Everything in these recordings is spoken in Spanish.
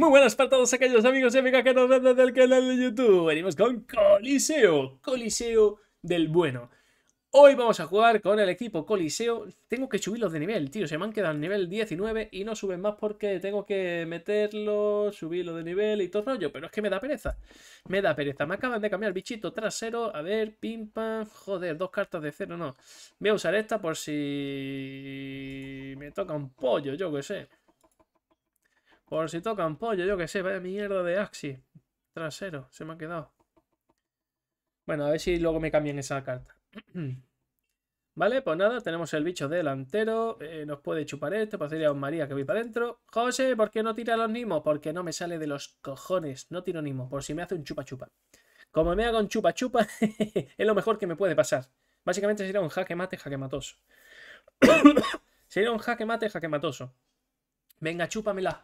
Muy buenas para todos aquellos amigos y amigas que nos ven desde el canal de YouTube. Venimos con Coliseo, Coliseo del bueno. Hoy vamos a jugar con el equipo Coliseo. Tengo que subirlos de nivel, tío. Se me han quedado al nivel 19 y no suben más porque tengo que meterlos, subirlo de nivel y todo rollo. Pero es que me da pereza. Me da pereza. Me acaban de cambiar bichito trasero. A ver, pim pam. Joder, dos cartas de cero, no. Voy a usar esta por si me toca un pollo, yo que sé. Por si tocan pollo, yo que sé, vaya mierda de Axi. Trasero, se me ha quedado. Bueno, a ver si luego me cambian esa carta. vale, pues nada, tenemos el bicho delantero. Eh, nos puede chupar esto. pues a un oh, María que voy para adentro. José, ¿por qué no tira los nimos? Porque no me sale de los cojones. No tiro nimos, por si me hace un chupa chupa. Como me haga un chupa chupa, es lo mejor que me puede pasar. Básicamente sería un jaque mate, jaque matoso. sería un jaque mate, jaque matoso. Venga, chúpamela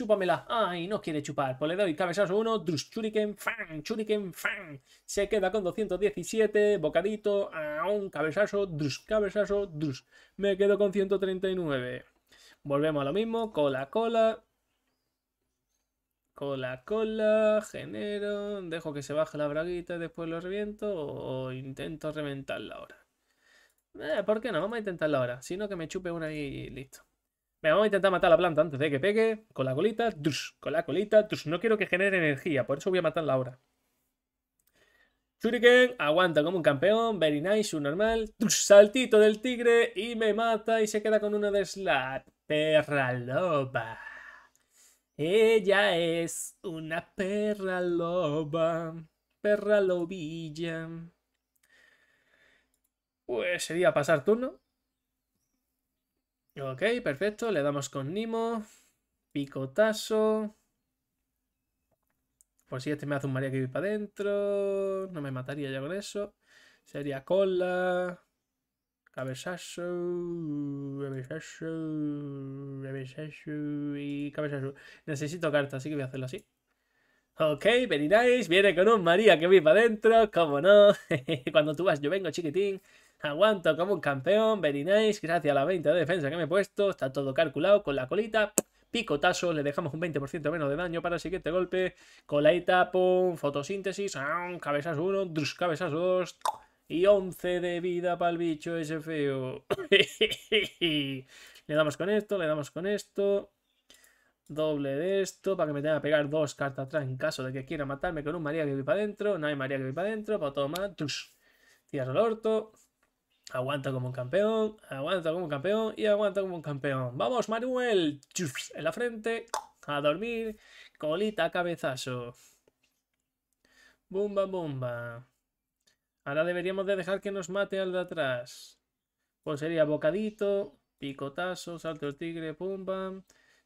chúpamela. Ay, no quiere chupar. Pues le doy cabezazo uno, drus, churiken, fan, churiken, fan. Se queda con 217, bocadito, aún cabezazo, drus, cabezazo, drus. Me quedo con 139. Volvemos a lo mismo, cola, cola. Cola, cola, genero, dejo que se baje la braguita y después lo reviento o, intento reventarla ahora. Eh, ¿Por qué no? Vamos a intentarla ahora. Si no, que me chupe una y listo me vamos a intentar matar la planta antes de que pegue. Con la colita, con la colita, tus No quiero que genere energía, por eso voy a matarla ahora. Shuriken aguanta como un campeón, very nice, un normal. saltito del tigre y me mata y se queda con una de slap. Perra loba. Ella es una perra loba. Perra lobilla. Pues sería pasar turno. Ok, perfecto. Le damos con Nimo. Picotazo. Por pues si este me hace un María que para adentro. No me mataría ya con eso. Sería cola. Cabezazo. Cabezazo. Cabezazo. Y cabezazo. Necesito carta, así que voy a hacerlo así. Ok, veniráis, nice. Viene con un María que vive para adentro. Como no. Cuando tú vas, yo vengo, chiquitín. Aguanto como un campeón, very nice, gracias a la 20 de defensa que me he puesto, está todo calculado, con la colita, picotazo, le dejamos un 20% menos de daño para el siguiente golpe, colita, pum, fotosíntesis, cabezas 1, cabezas 2, y 11 de vida para el bicho ese feo. le damos con esto, le damos con esto, doble de esto, para que me tenga que pegar dos cartas atrás en caso de que quiera matarme con un María que voy para adentro, no hay María que voy para adentro, para tomar, tías al orto, Aguanta como un campeón, aguanta como un campeón y aguanta como un campeón. ¡Vamos, Manuel! En la frente, a dormir, colita, cabezazo. Bumba, bumba. Ahora deberíamos de dejar que nos mate al de atrás. Pues sería bocadito, picotazo, salto el tigre, ¡pumba!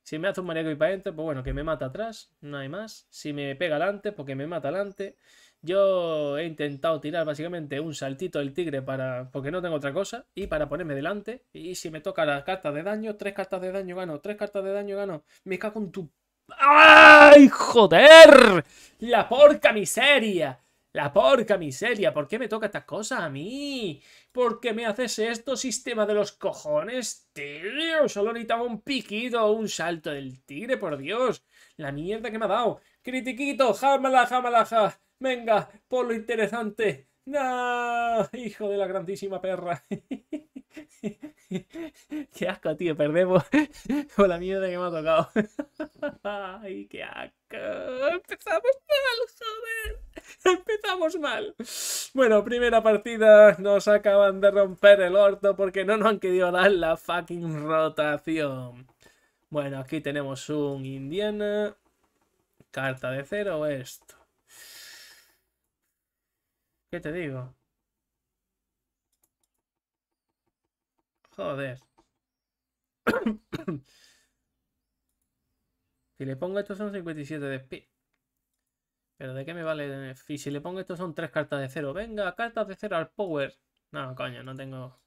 Si me hace un mareo y para adentro, pues bueno, que me mata atrás, no hay más. Si me pega adelante, porque pues me mata adelante. Yo he intentado tirar básicamente un saltito del tigre para porque no tengo otra cosa y para ponerme delante. Y si me toca la cartas de daño, tres cartas de daño gano, tres cartas de daño gano. Me cago en tu... ¡Ay, joder! La porca miseria. La porca miseria. ¿Por qué me toca esta cosa a mí? ¿Por qué me haces esto, sistema de los cojones, tío? Solo necesitaba un piquito un salto del tigre, por Dios. La mierda que me ha dado. Critiquito, jamala, jamala, ja venga, por lo interesante. ¡No! Ah, ¡Hijo de la grandísima perra! ¡Qué asco, tío! Perdemos con la mierda que me ha tocado. ¡Ay, qué asco! ¡Empezamos mal, joven! ¡Empezamos mal! Bueno, primera partida. Nos acaban de romper el orto porque no nos han querido dar la fucking rotación. Bueno, aquí tenemos un Indiana. Carta de cero, esto. ¿Qué te digo? Joder. si le pongo esto son 57 de speed. Pero ¿de qué me vale? Y si le pongo esto son 3 cartas de cero. Venga, cartas de cero al power. No, coño, no tengo...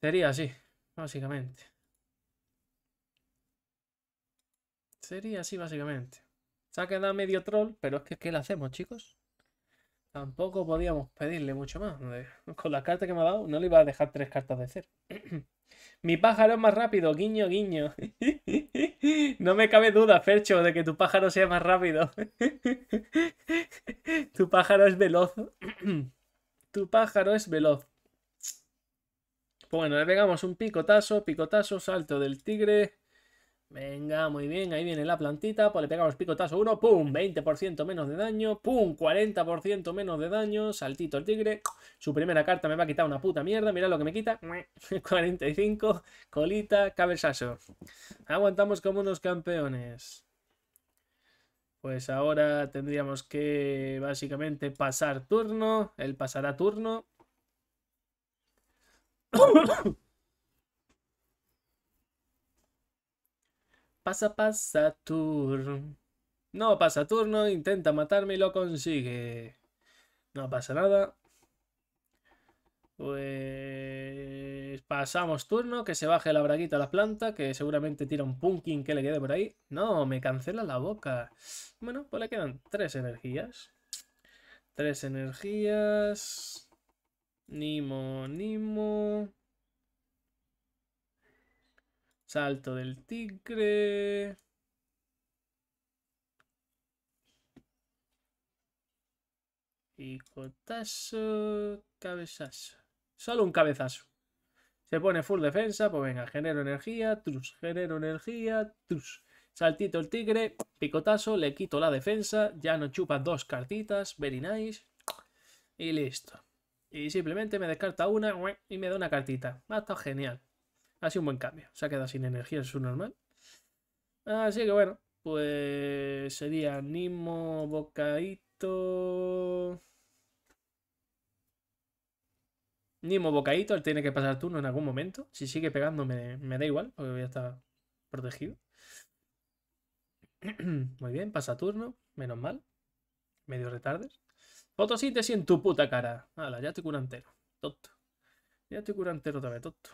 Sería así, básicamente. Sería así, básicamente. Se ha quedado medio troll, pero es que ¿qué le hacemos, chicos? Tampoco podíamos pedirle mucho más. Con la carta que me ha dado, no le iba a dejar tres cartas de cero. Mi pájaro es más rápido, guiño, guiño. No me cabe duda, Fercho, de que tu pájaro sea más rápido. Tu pájaro es veloz. Tu pájaro es veloz. Bueno, le pegamos un picotazo, picotazo, salto del tigre. Venga, muy bien, ahí viene la plantita, pues le pegamos picotazo uno, pum, 20% menos de daño, pum, 40% menos de daño, saltito el tigre, su primera carta me va a quitar una puta mierda, mira lo que me quita, 45, colita, cabezazo. Aguantamos como unos campeones. Pues ahora tendríamos que básicamente pasar turno, él pasará turno. Pasa pasa, turno. No pasa turno, intenta matarme y lo consigue. No pasa nada. Pues pasamos turno, que se baje la braguita a la planta, que seguramente tira un pumpkin que le quede por ahí. No, me cancela la boca. Bueno, pues le quedan tres energías. Tres energías. Nimo, Nimo. Salto del tigre. Picotazo. Cabezazo. Solo un cabezazo. Se pone full defensa. Pues venga, genero energía. Trus. Genero energía. Trus. Saltito el tigre. Picotazo. Le quito la defensa. Ya no chupa dos cartitas. Very nice. Y listo. Y simplemente me descarta una y me da una cartita. Ha estado genial. Ha sido un buen cambio. Se ha quedado sin energía, es normal. Así que bueno, pues sería Nimo, Bocaíto. Nimo, Bocaíto, él tiene que pasar turno en algún momento. Si sigue pegando me, da igual, porque voy a estar protegido. Muy bien, pasa turno, menos mal. Medio retardes. Fotosíntesis en tu puta cara. Hala, ya estoy curantero. Tonto. Ya estoy curantero otra vez, tonto.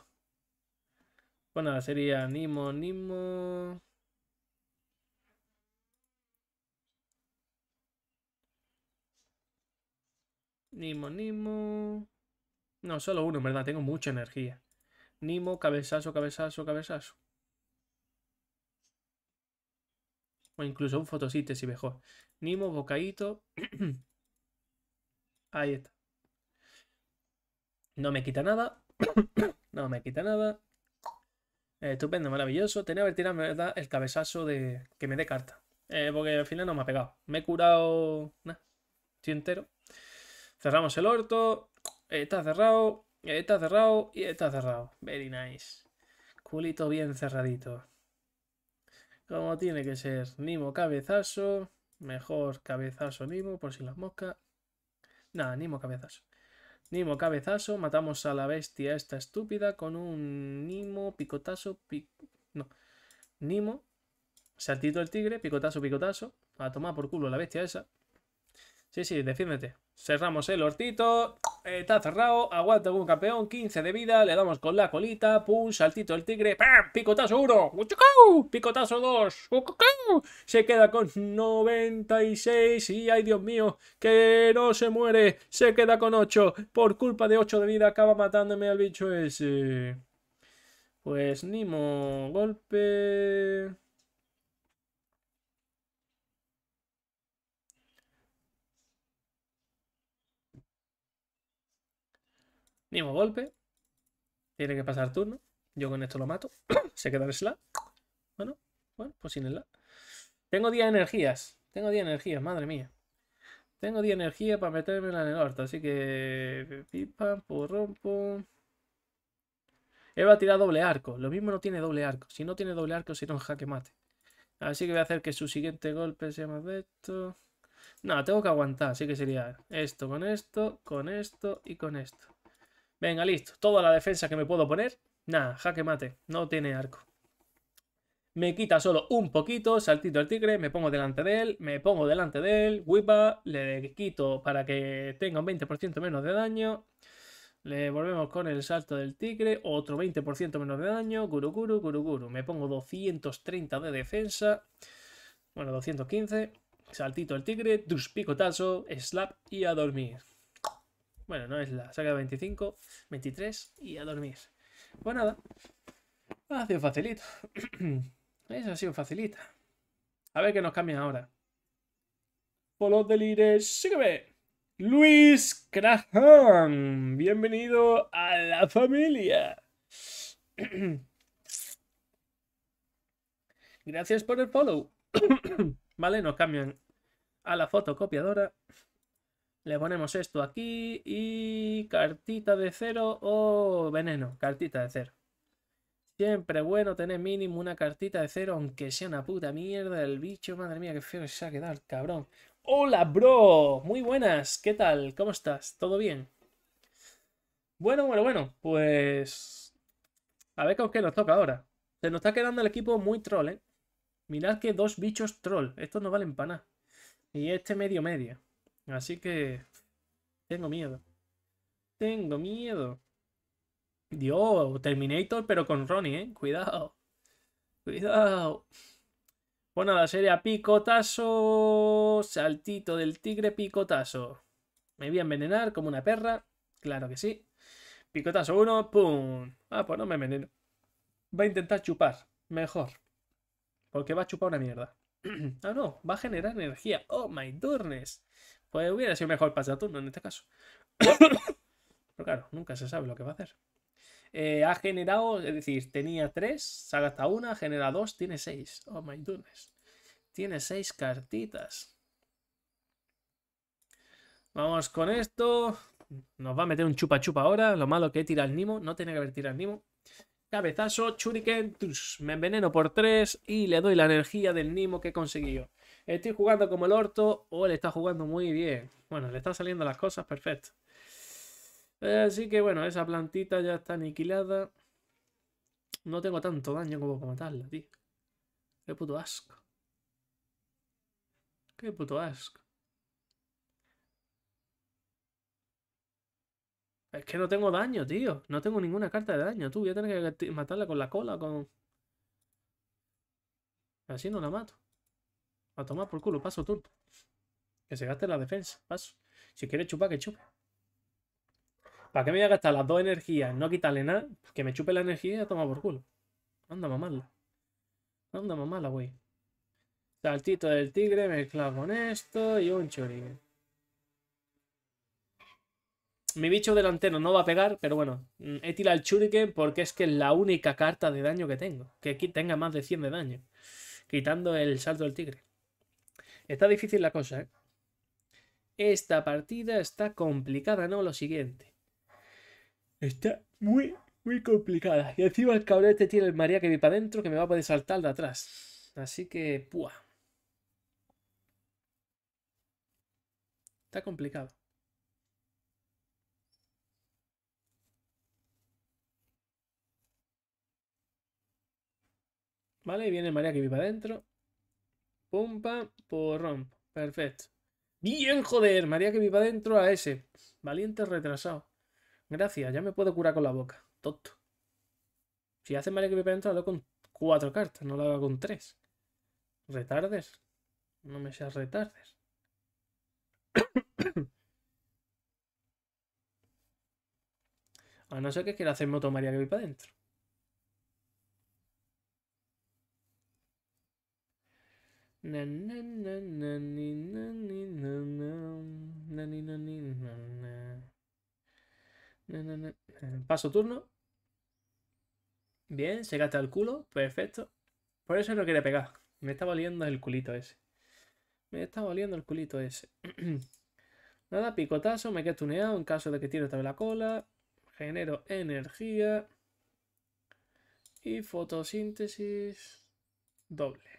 Bueno, sería Nimo, Nimo. Nimo, Nimo. No, solo uno, en verdad. Tengo mucha energía. Nimo, cabezazo, cabezazo, cabezazo. O incluso un fotosíntesis si mejor. Nimo, bocadito. Ahí está. No me quita nada. no me quita nada. Eh, estupendo, maravilloso. Tenía que haber verdad, el cabezazo de que me dé carta. Eh, porque al final no me ha pegado. Me he curado. Nah, estoy entero. Cerramos el orto. Eh, está cerrado. Está cerrado. Y está cerrado. Very nice. Culito bien cerradito. Como tiene que ser. Nimo cabezazo. Mejor cabezazo Nimo, por si las moscas. Nada, Nimo cabezazo. Nimo cabezazo, matamos a la bestia esta estúpida con un Nimo picotazo, pic... no, Nimo, saltito el tigre, picotazo, picotazo, a tomar por culo la bestia esa. Sí, sí, defiéndete. Cerramos el hortito. Eh, está cerrado. Aguanta un campeón. 15 de vida. Le damos con la colita. Pum. Saltito el tigre. ¡Pam! Picotazo 1. Picotazo 2. Se queda con 96. Y ay, Dios mío. Que no se muere. Se queda con 8. Por culpa de 8 de vida acaba matándome al bicho ese. Pues Nimo. Golpe. Mismo golpe. Tiene que pasar turno. Yo con esto lo mato. Se queda el la Bueno, bueno, pues sin el Sla. Tengo 10 energías. Tengo 10 energías, madre mía. Tengo 10 energías para meterme en el orto, así que... Pipa, va a tirar doble arco. Lo mismo no tiene doble arco. Si no tiene doble arco, será un jaque mate. Así que voy a hacer que su siguiente golpe sea más de esto. No, tengo que aguantar, así que sería esto con esto, con esto y con esto. Venga, listo. Toda la defensa que me puedo poner. Nada, jaque mate. No tiene arco. Me quita solo un poquito, saltito el tigre, me pongo delante de él, me pongo delante de él, wipa le quito para que tenga un 20% menos de daño. Le volvemos con el salto del tigre, otro 20% menos de daño, Guru guru, guru guru. Me pongo 230 de defensa, bueno, 215. Saltito el tigre, tus picotazo, slap y a dormir. Bueno, no es la saga 25, 23 y a dormir. Pues nada, ha sido facilito. Eso ha sido facilita. A ver qué nos cambian ahora. Por los delires, sígueme. Luis Graham, bienvenido a la familia. Gracias por el follow. vale, nos cambian a la fotocopiadora. Le ponemos esto aquí y cartita de cero o veneno, cartita de cero. Siempre bueno tener mínimo una cartita de cero, aunque sea una puta mierda el bicho. Madre mía, qué feo se ha quedado el cabrón. Hola, bro. Muy buenas. ¿Qué tal? ¿Cómo estás? ¿Todo bien? Bueno, bueno, bueno. Pues... A ver con qué nos toca ahora. Se nos está quedando el equipo muy troll, ¿eh? Mirad que dos bichos troll. Estos no valen para nada. Y este medio medio. Así que tengo miedo. Tengo miedo. Dios, Terminator, pero con Ronnie, ¿eh? Cuidado. Cuidado. Bueno, la serie picotazo. Saltito del tigre, picotazo. Me voy a envenenar como una perra. Claro que sí. Picotazo uno, ¡pum! Ah, pues no me enveneno. Va a intentar chupar. Mejor. Porque va a chupar una mierda. ah, no. Va a generar energía. Oh, my goodness. Pues hubiera sido mejor pasar turno en este caso. Pero claro, nunca se sabe lo que va a hacer. Eh, ha generado, es decir, tenía 3, se hasta gastado una, genera 2, tiene 6. Oh my goodness. Tiene 6 cartitas. Vamos con esto. Nos va a meter un chupa chupa ahora. Lo malo que he tirado el Nimo. No tiene que haber tirado el Nimo. Cabezazo, Churiken. Me enveneno por 3 y le doy la energía del Nimo que consiguió. ¿Estoy jugando como el orto o le está jugando muy bien? Bueno, le están saliendo las cosas perfecto. Así que bueno, esa plantita ya está aniquilada. No tengo tanto daño como para matarla, tío. Qué puto asco. Qué puto asco. Es que no tengo daño, tío. No tengo ninguna carta de daño, tú. Voy a tener que matarla con la cola, con... Así no la mato. A tomar por culo, paso turco. Que se gaste la defensa, paso. Si quiere chupar, que chupe. ¿Para qué me voy a gastar las dos energías? No quitarle nada. Que me chupe la energía y a tomar por culo. Anda, mamarla. Anda, mamarla, güey. Saltito del tigre mezclado con esto y un churiken Mi bicho delantero no va a pegar, pero bueno, mm, he tirado el churiken porque es que es la única carta de daño que tengo. Que aquí tenga más de 100 de daño. Quitando el salto del tigre. Está difícil la cosa, ¿eh? Esta partida está complicada, ¿no? Lo siguiente. Está muy, muy complicada. Y encima el cabrete tiene el María que vi para adentro que me va a poder saltar de atrás. Así que, pua. Está complicado. Vale, viene el María que vi para adentro. Pumpa, rompo. Perfecto. Bien, joder. María que viva dentro a ese. Valiente retrasado. Gracias, ya me puedo curar con la boca. Tonto. Si hace María que viva adentro, lo con cuatro cartas, no lo hago con tres. ¿Retardes? No me seas retardes. a no ser que quiera hacer moto María que viva dentro Paso turno. Bien, se gasta el culo. Perfecto. Por eso no quería pegar. Me está valiendo el culito ese. Me está valiendo el culito ese. Nada, picotazo. Me quedo tuneado en caso de que tire otra vez la cola. Genero energía. Y fotosíntesis doble.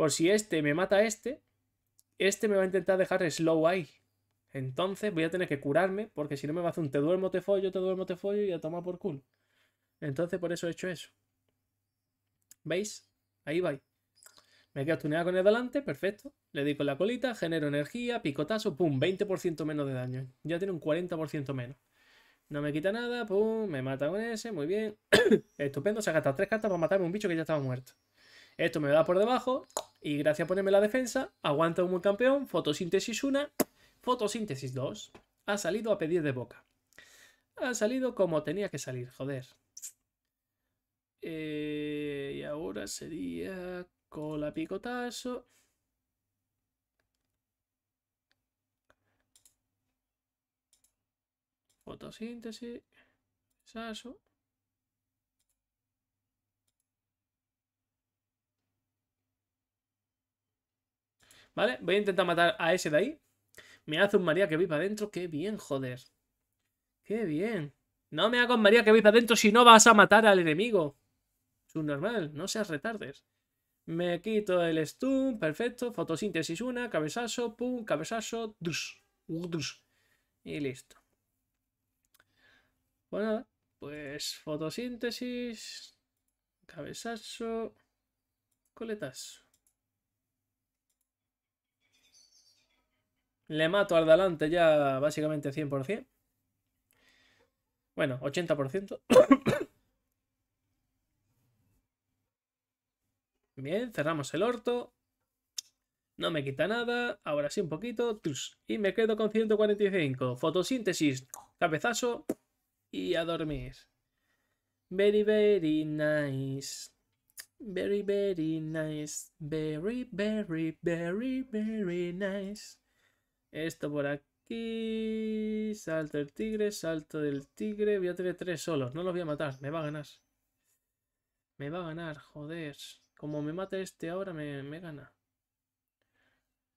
Por si este me mata este, este me va a intentar dejar slow ahí. Entonces voy a tener que curarme, porque si no me va a hacer un te duermo, te follo, te duermo, te follo y a tomar por culo. Entonces por eso he hecho eso. ¿Veis? Ahí va. Me quedo tuneado con el delante, perfecto. Le doy con la colita, genero energía, picotazo, pum, 20% menos de daño. Ya tiene un 40% menos. No me quita nada, pum, me mata con ese, muy bien. Estupendo, se ha gastado tres cartas para matarme un bicho que ya estaba muerto. Esto me da por debajo, y gracias a ponerme la defensa, aguanta un buen campeón, fotosíntesis 1, fotosíntesis 2. Ha salido a pedir de boca. Ha salido como tenía que salir, joder. Eh, y ahora sería cola picotazo. Fotosíntesis. Saso. Voy a intentar matar a ese de ahí. Me hace un María que viva adentro. ¡Qué bien, joder! ¡Qué bien! No me hagas María que viva adentro si no vas a matar al enemigo. normal. no seas retardes. Me quito el stun, perfecto. Fotosíntesis una, cabezazo, pum, cabezazo, dus, Y listo. Bueno, pues, pues fotosíntesis, cabezazo, coletazo. Le mato al delante ya básicamente 100%. Bueno, 80%. Bien, cerramos el orto. No me quita nada. Ahora sí un poquito. y me quedo con 145. Fotosíntesis. Cabezazo. Y a dormir. Very, very nice. Very, very nice. Very, very, very, very nice. Esto por aquí. Salto del tigre, salto del tigre. Voy a tener tres solos. No los voy a matar. Me va a ganar. Me va a ganar, joder. Como me mate este ahora, me, me gana.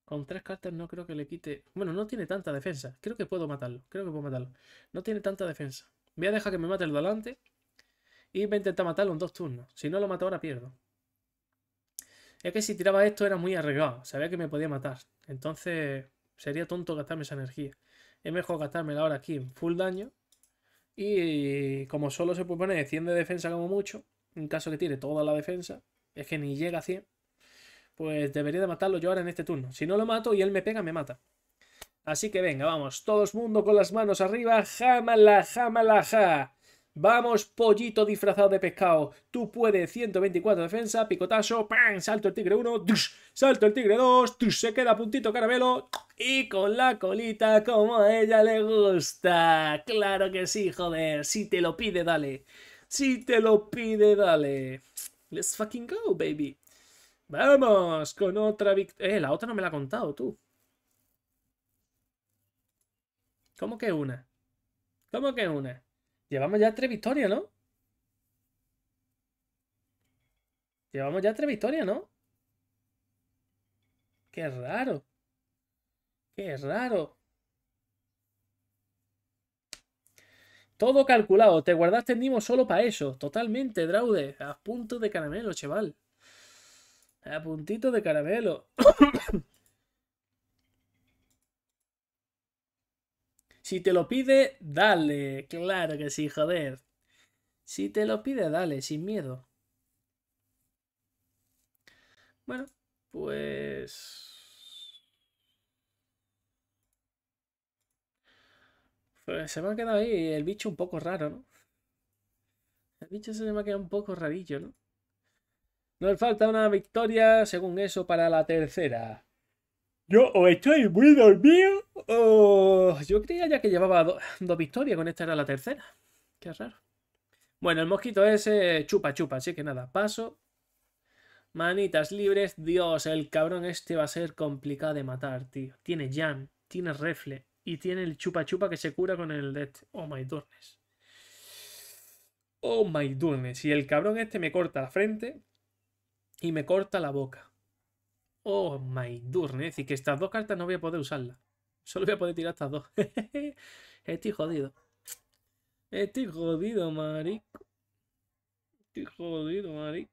Con tres cartas no creo que le quite... Bueno, no tiene tanta defensa. Creo que puedo matarlo. Creo que puedo matarlo. No tiene tanta defensa. Voy a dejar que me mate el de Y voy a intentar matarlo en dos turnos. Si no lo mato ahora, pierdo. Es que si tiraba esto era muy arriesgado. Sabía que me podía matar. Entonces... Sería tonto gastarme esa energía. Es mejor gastármela ahora aquí en full daño. Y como solo se puede poner 100 de defensa como mucho, en caso que tire toda la defensa, es que ni llega a 100, pues debería de matarlo yo ahora en este turno. Si no lo mato y él me pega, me mata. Así que venga, vamos, todos mundo con las manos arriba, jamala, jamala, ja. Vamos, pollito disfrazado de pescado. Tú puedes, 124 defensa, picotazo, ¡pam! salto el tigre 1, salto el tigre 2, se queda puntito caramelo y con la colita como a ella le gusta. Claro que sí, joder, si te lo pide, dale. Si te lo pide, dale. Let's fucking go, baby. Vamos, con otra victoria. Eh, la otra no me la ha contado, tú. ¿Cómo que una? ¿Cómo que una? Llevamos ya tres victorias, ¿no? Llevamos ya tres victorias, ¿no? Qué raro. Qué raro. Todo calculado. Te guardaste tendimos solo para eso. Totalmente, Draude. A punto de caramelo, chaval. A puntito de caramelo. Si te lo pide, dale. Claro que sí, joder. Si te lo pide, dale, sin miedo. Bueno, pues... Pues se me ha quedado ahí el bicho un poco raro, ¿no? El bicho se me ha quedado un poco rarillo, ¿no? Nos falta una victoria, según eso, para la tercera. Yo estoy muy dormido o... Yo creía ya que llevaba dos victorias, con esta era la tercera. Qué raro. Bueno, el mosquito ese chupa chupa, así que nada, paso. Manitas libres. Dios, el cabrón este va a ser complicado de matar, tío. Tiene jam, tiene refle y tiene el chupa chupa que se cura con el de Oh my goodness. Oh my goodness. Y el cabrón este me corta la frente y me corta la boca. Oh my durne. Es decir, que estas dos cartas no voy a poder usarlas. Solo voy a poder tirar estas dos. Estoy jodido. Estoy jodido, marico. Estoy jodido, marico.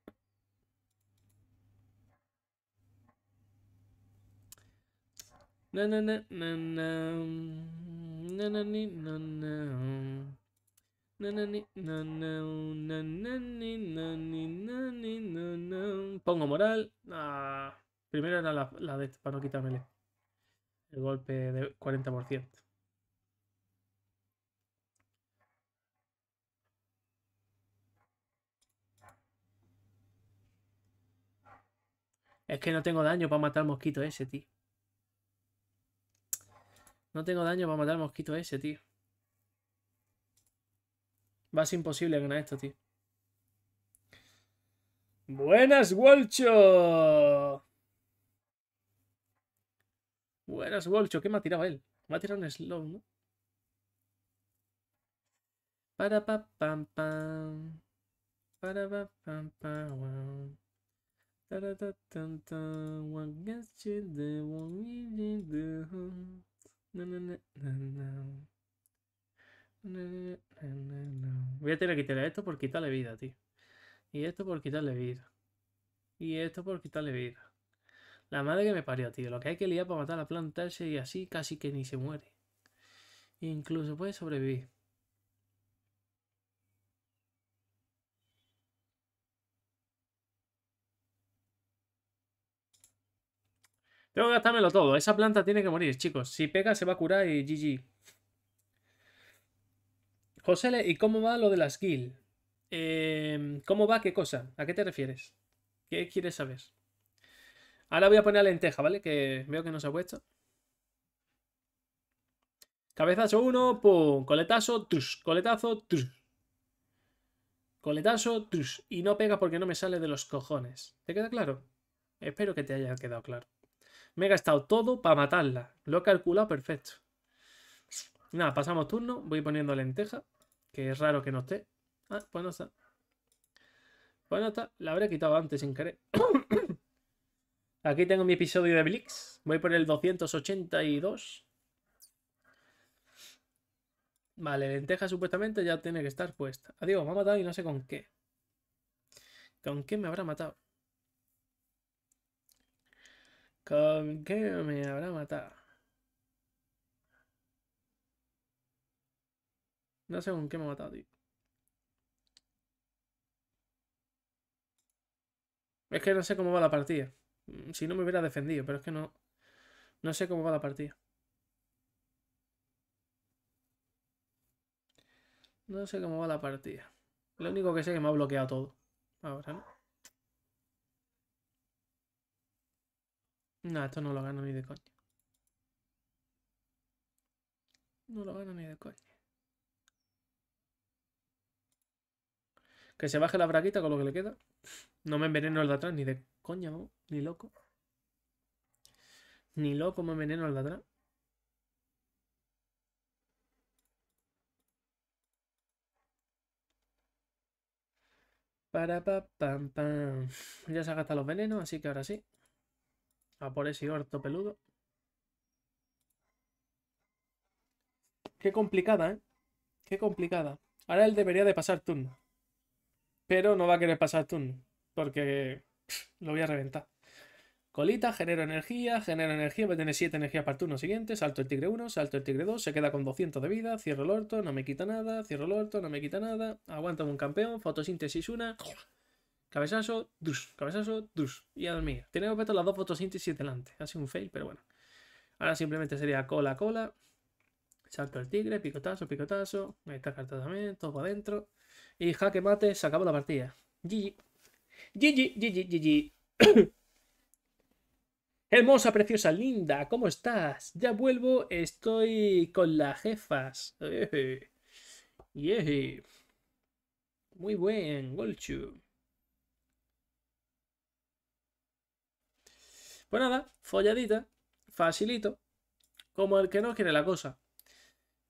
Pongo moral. Ah. Primero era la, de de para no quitarme el golpe de 40%. Es que no tengo daño para matar mosquito ese, tío. No tengo daño para matar mosquito ese, tío. Va a ser imposible ganar esto, tío. Buenas, Walcho. Buenas, Wolcho. ¿Qué me ha tirado él? Me ha tirado un slow, ¿no? Para pa pam pam. Para pa pam pam. Voy a tener que quitarle esto por quitarle vida, tío. Y esto por quitarle vida. Y esto por quitarle vida. La madre que me parió, tío. Lo que hay que liar para matar a la planta ese y así casi que ni se muere. Incluso puede sobrevivir. Tengo que gastármelo todo. Esa planta tiene que morir, chicos. Si pega, se va a curar y GG. José, ¿y cómo va lo de la skill? Em, ¿Cómo va qué cosa? ¿A qué te refieres? ¿Qué quieres saber? Ahora voy a poner la lenteja, ¿vale? Que veo que no se ha puesto. Cabezazo 1, pum. Coletazo, tus. Coletazo, tus. Coletazo, tus. Y no pega porque no me sale de los cojones. ¿Te queda claro? Espero que te haya quedado claro. Me he gastado todo para matarla. Lo he calculado perfecto. Nada, pasamos turno. Voy poniendo lenteja. Que es raro que no esté. Ah, pues no está. Pues no está. La habré quitado antes sin querer. Aquí tengo mi episodio de Blix. Voy por el 282. Vale, lenteja supuestamente ya tiene que estar puesta. Adiós, me ha matado y no sé con qué. ¿Con qué me habrá matado? ¿Con qué me habrá matado? No sé con qué me ha matado, Es que no sé cómo va la partida. Mm, si no me hubiera defendido, pero es que no. No sé cómo va la partida. No sé cómo va la partida. Lo único que sé es que me ha bloqueado todo. Ahora, ¿no? No, esto no lo gano ni de coña. No lo gano ni de coña. Que se baje la braquita con lo que le queda. No me enveneno el de atrás ni de ni loco. Ni loco me veneno al ladrón. Para pa Ya se ha gastado los venenos, así que ahora sí. A por ese orto peludo. Qué complicada, ¿eh? Qué complicada. Ahora él debería de pasar turno. Pero no va a querer pasar turno. Porque lo voy a reventar. Colita, genero energía, genero energía, voy a tener 7 energías para el turno siguiente, salto el tigre 1, salto el tigre 2, se queda con 200 de vida, cierro el orto, no me quita nada, cierro el orto, no me quita nada, aguanta un campeón, fotosíntesis 1, cabezazo, dus, cabezazo, dus, y a dormir. Tenemos puesto las dos fotosíntesis delante, ha sido un fail, pero bueno. Ahora simplemente sería cola, cola, salto el tigre, picotazo, picotazo, Me está carta también, todo adentro, y jaque mate, se acabó la partida. GG. Gigi, GG, Gigi. Hermosa, preciosa, linda, ¿cómo estás? Ya vuelvo, estoy con las jefas. y Muy buen, Golchu. Pues nada, folladita, facilito. Como el que no quiere la cosa.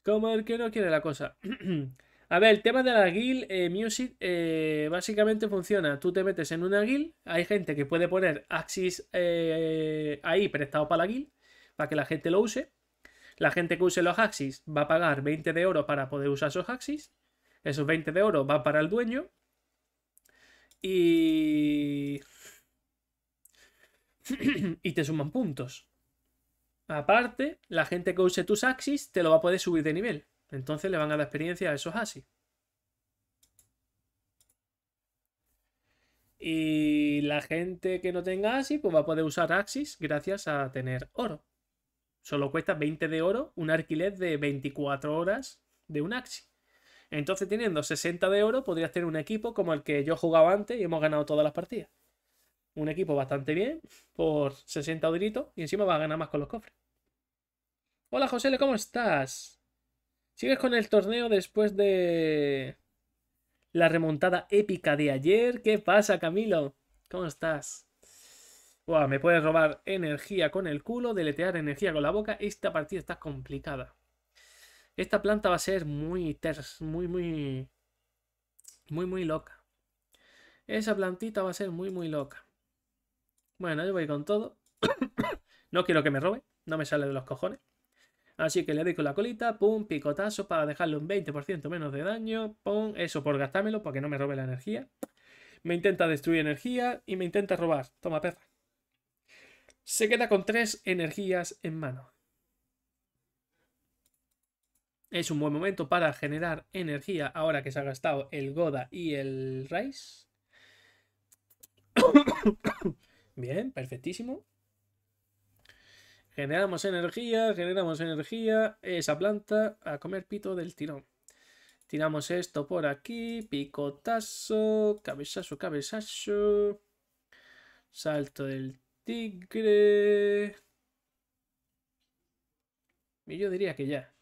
Como el que no quiere la cosa. A ver, el tema de la guild eh, Music eh, básicamente funciona. Tú te metes en una guild, hay gente que puede poner Axis eh, ahí prestado para la guild, para que la gente lo use. La gente que use los Axis va a pagar 20 de oro para poder usar esos Axis. Esos 20 de oro van para el dueño. Y... y te suman puntos. Aparte, la gente que use tus Axis te lo va a poder subir de nivel. Entonces le van a dar experiencia a esos ASI. Y la gente que no tenga ASI, pues va a poder usar Axis gracias a tener oro. Solo cuesta 20 de oro un alquiler de 24 horas de un Axis. Entonces, teniendo 60 de oro, podrías tener un equipo como el que yo jugaba antes y hemos ganado todas las partidas. Un equipo bastante bien, por 60 odritos, y encima va a ganar más con los cofres. Hola, José, ¿cómo estás? Sigues con el torneo después de la remontada épica de ayer. ¿Qué pasa, Camilo? ¿Cómo estás? me puedes robar energía con el culo, deletear energía con la boca. Esta partida está complicada. Esta planta va a ser muy tersa, muy, muy, muy, muy loca. Esa plantita va a ser muy, muy loca. Bueno, yo voy con todo. no quiero que me robe, no me sale de los cojones. Así que le doy con la colita, pum, picotazo para dejarle un 20% menos de daño, pum, eso por gastármelo para que no me robe la energía. Me intenta destruir energía y me intenta robar. Toma, perra. Se queda con tres energías en mano. Es un buen momento para generar energía ahora que se ha gastado el Goda y el Rice. Bien, perfectísimo. Generamos energía, generamos energía. Esa planta a comer pito del tirón. Tiramos esto por aquí. Picotazo. Cabezazo, cabezazo. Salto del tigre. Y yo diría que ya.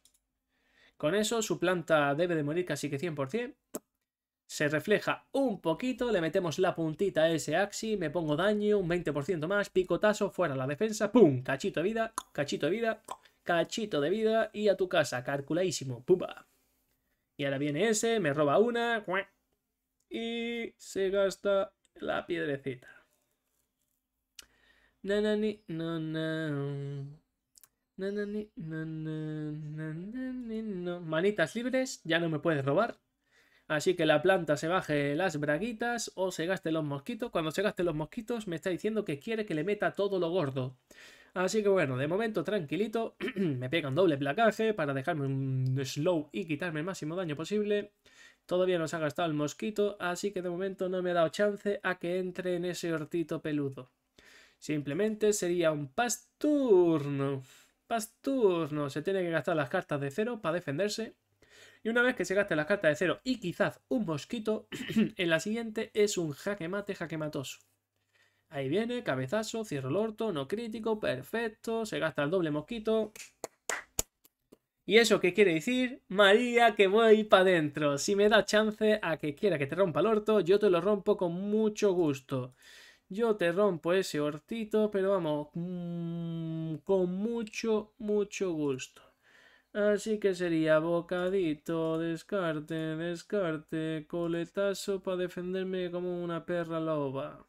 Con eso su planta debe de morir casi que 100% se refleja un poquito, le metemos la puntita a ese axi, me pongo daño, un 20% más, picotazo, fuera la defensa, pum, cachito de vida, cachito de vida, cachito de vida y a tu casa, calculadísimo, pumba. Y ahora viene ese, me roba una, y se gasta la piedrecita. Nanani, Manitas libres, ya no me puedes robar. Así que la planta se baje las braguitas o se gaste los mosquitos. Cuando se gaste los mosquitos me está diciendo que quiere que le meta todo lo gordo. Así que bueno, de momento tranquilito. me pega un doble placaje para dejarme un slow y quitarme el máximo daño posible. Todavía no se ha gastado el mosquito, así que de momento no me ha dado chance a que entre en ese hortito peludo. Simplemente sería un pasturno. Pasturno. Se tiene que gastar las cartas de cero para defenderse. Y una vez que se gaste la carta de cero y quizás un mosquito, en la siguiente es un jaque mate jaquematoso. Ahí viene, cabezazo, cierro el orto, no crítico, perfecto, se gasta el doble mosquito. ¿Y eso qué quiere decir? María, que voy para adentro. Si me da chance a que quiera que te rompa el orto, yo te lo rompo con mucho gusto. Yo te rompo ese hortito, pero vamos, mm, con mucho, mucho gusto. Así que sería bocadito, descarte, descarte, coletazo para defenderme como una perra loba.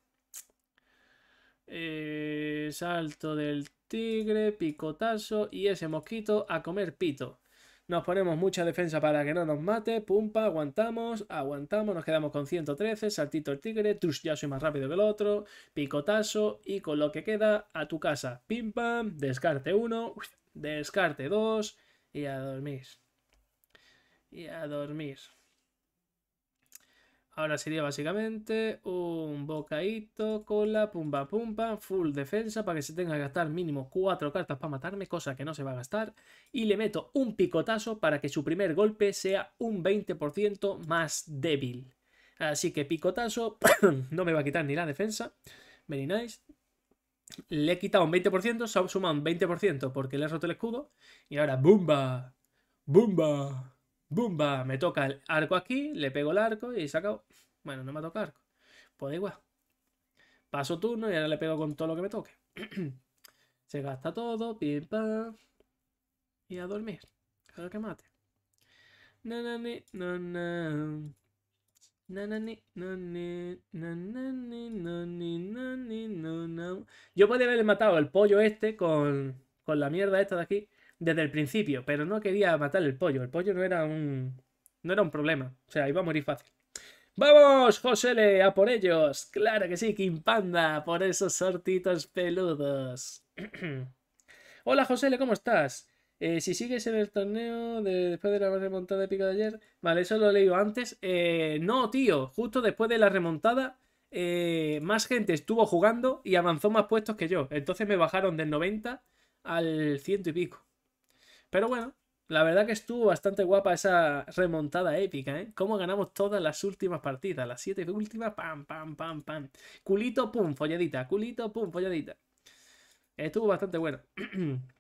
Eh, salto del tigre, picotazo y ese mosquito a comer pito. Nos ponemos mucha defensa para que no nos mate, pumpa, aguantamos, aguantamos, nos quedamos con 113, saltito el tigre, tush, ya soy más rápido que el otro, picotazo y con lo que queda a tu casa. Pim pam, descarte uno, descarte 2, y a dormir. Y a dormir. Ahora sería básicamente un bocaíto, cola, pumba, pumba, full defensa para que se tenga que gastar mínimo cuatro cartas para matarme, cosa que no se va a gastar. Y le meto un picotazo para que su primer golpe sea un 20% más débil. Así que picotazo, no me va a quitar ni la defensa. Very nice. Le he quitado un 20%, suma un 20% porque le he roto el escudo. Y ahora, ¡bumba! ¡Bumba! ¡Bumba! Me toca el arco aquí, le pego el arco y sacado Bueno, no me ha tocado arco. Pues da igual. Paso turno y ahora le pego con todo lo que me toque. Se gasta todo, pim pam. Y a dormir. Claro que mate. no no, yo podría haberle matado al pollo este con, con la mierda esta de aquí desde el principio, pero no quería matar el pollo. El pollo no era un, no era un problema. O sea, iba a morir fácil. ¡Vamos, José a por ellos! ¡Claro que sí, Kim Panda! Por esos sortitos peludos. Hola, José ¿cómo estás? Eh, si sigues en el torneo después de la remontada épica de ayer. Vale, eso lo he leído antes. Eh, no, tío. Justo después de la remontada, eh, más gente estuvo jugando y avanzó más puestos que yo. Entonces me bajaron del 90 al ciento y pico. Pero bueno, la verdad que estuvo bastante guapa esa remontada épica, ¿eh? Cómo ganamos todas las últimas partidas, las siete últimas, pam, pam, pam, pam. Culito, pum, folladita, culito, pum, folladita. Estuvo bastante bueno.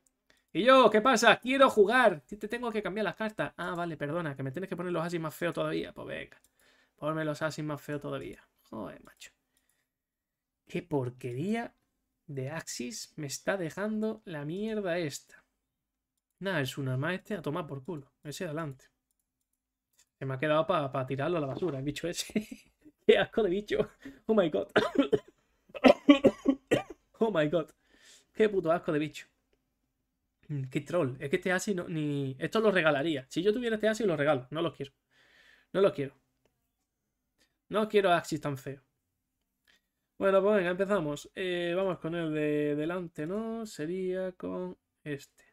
Y yo, ¿qué pasa? Quiero jugar. Te tengo que cambiar las cartas. Ah, vale, perdona, que me tienes que poner los asis más feo todavía. Pues venga, ponme los asis más feo todavía. Joder, macho. Qué porquería de Axis me está dejando la mierda esta. Nada, es un arma este a tomar por culo. Ese adelante. Se me ha quedado para tirarlo a la basura, el bicho ese. Qué asco de bicho. Oh my god. oh my god. Qué puto asco de bicho. Qué mm. troll. Es que este ASI no, ni. Esto lo regalaría. Si yo tuviera este así lo regalo. No lo quiero. No lo quiero. No quiero Axis tan feo. Bueno, pues venga, empezamos. Eh, vamos con el de delante, ¿no? Sería con este.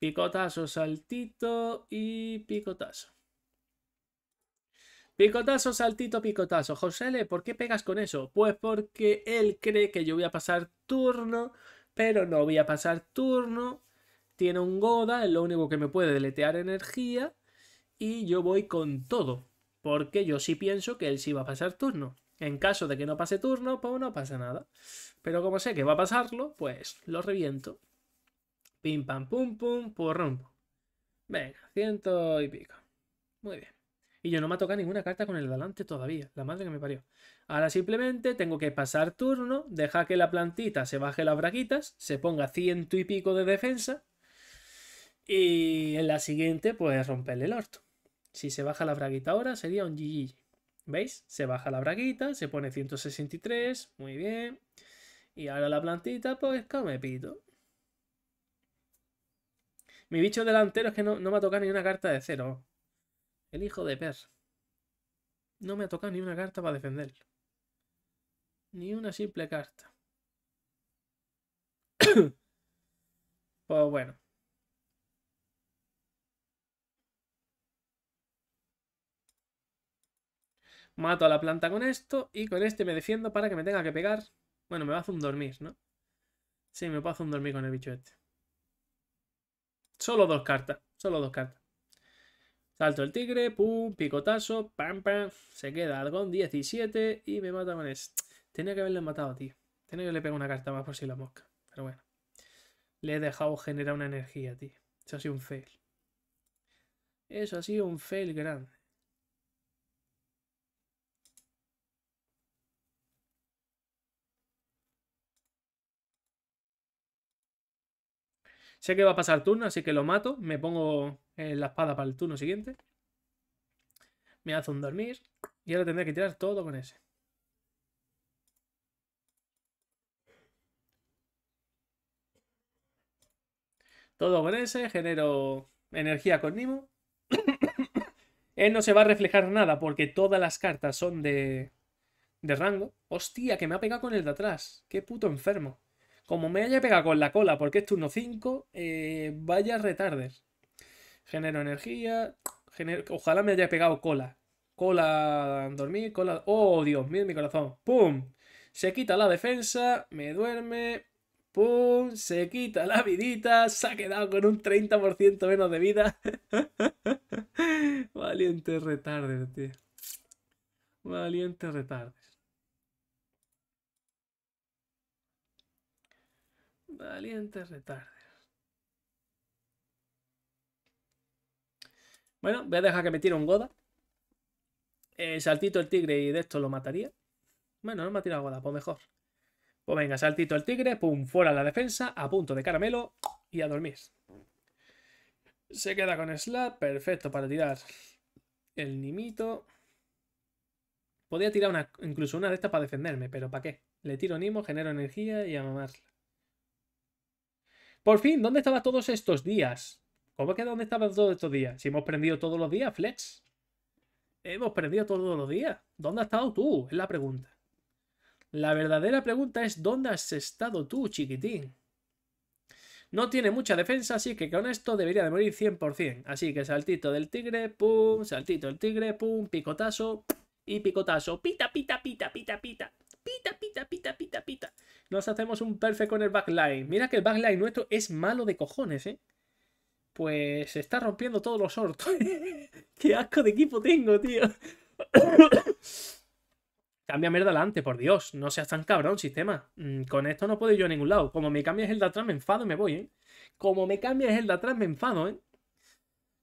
Picotazo, saltito y picotazo. Picotazo, saltito, picotazo. José L, ¿por qué pegas con eso? Pues porque él cree que yo voy a pasar turno, pero no voy a pasar turno tiene un Goda, es lo único que me puede deletear energía y yo voy con todo, porque yo sí pienso que él sí va a pasar turno. En caso de que no pase turno, pues no pasa nada. Pero como sé que va a pasarlo, pues lo reviento. Pim pam pum pum, pues rompo Venga, ciento y pico. Muy bien. Y yo no me ha tocado ninguna carta con el delante todavía. La madre que me parió. Ahora simplemente tengo que pasar turno, dejar que la plantita se baje las braquitas, se ponga ciento y pico de defensa y en la siguiente, pues romperle el orto. Si se baja la braguita ahora, sería un GG. ¿Veis? Se baja la braguita, se pone 163, muy bien. Y ahora la plantita, pues come pito. Mi bicho delantero es que no, no me ha tocado ni una carta de cero. El hijo de Per. No me ha tocado ni una carta para defenderlo. Ni una simple carta. pues bueno. Mato a la planta con esto y con este me defiendo para que me tenga que pegar. Bueno, me va a hacer un dormir, ¿no? Sí, me va hacer un dormir con el bicho este. Solo dos cartas, solo dos cartas. Salto el tigre, pum, picotazo, pam, pam. Se queda algón 17 y me mata con este. Tenía que haberle matado, tío. Tenía que le pegar una carta más por si la mosca. Pero bueno. Le he dejado generar una energía, tío. Eso ha sido un fail. Eso ha sido un fail grande. Sé que va a pasar turno, así que lo mato. Me pongo eh, la espada para el turno siguiente. Me hace un dormir. Y ahora tendré que tirar todo con ese. Todo con ese. Genero energía con Nimo. Él no se va a reflejar nada porque todas las cartas son de, de rango. Hostia, que me ha pegado con el de atrás. Qué puto enfermo. Como me haya pegado con la cola porque es turno 5, eh, vaya retardes. Genero energía. Ojalá me haya pegado cola. Cola, dormir, cola... ¡Oh, Dios Mira mi corazón! ¡Pum! Se quita la defensa, me duerme... ¡Pum! Se quita la vidita, se ha quedado con un 30% menos de vida. Valiente retarder, tío. Valiente retarder. retardes. Bueno, voy a dejar que me tire un Goda. Eh, saltito el tigre y de esto lo mataría. Bueno, no me ha tirado Goda, pues mejor. Pues venga, saltito el tigre, pum, fuera la defensa, a punto de caramelo y a dormir. Se queda con Slap, perfecto para tirar el Nimito. Podría tirar una, incluso una de estas para defenderme, pero ¿para qué? Le tiro Nimo, genero energía y a mamarla. Por fin, ¿dónde estabas todos estos días? ¿Cómo que dónde estabas todos estos días? Si hemos prendido todos los días, Flex. Hemos prendido todos los días. ¿Dónde has estado tú? Es la pregunta. La verdadera pregunta es ¿dónde has estado tú, chiquitín? No tiene mucha defensa, así que con esto debería de morir 100%. Así que saltito del tigre, pum, saltito del tigre, pum, picotazo y picotazo. Pita, pita, pita, pita, pita pita, pita, pita, pita, pita. Nos hacemos un perfecto con el backline. Mira que el backline nuestro es malo de cojones, ¿eh? Pues se está rompiendo todos los sortos. ¡Qué asco de equipo tengo, tío! Cambia merda adelante, por Dios. No seas tan cabrón, sistema. Mm, con esto no puedo ir yo a ningún lado. Como me cambias el de atrás, me enfado y me voy, ¿eh? Como me cambias el de atrás, me enfado, ¿eh?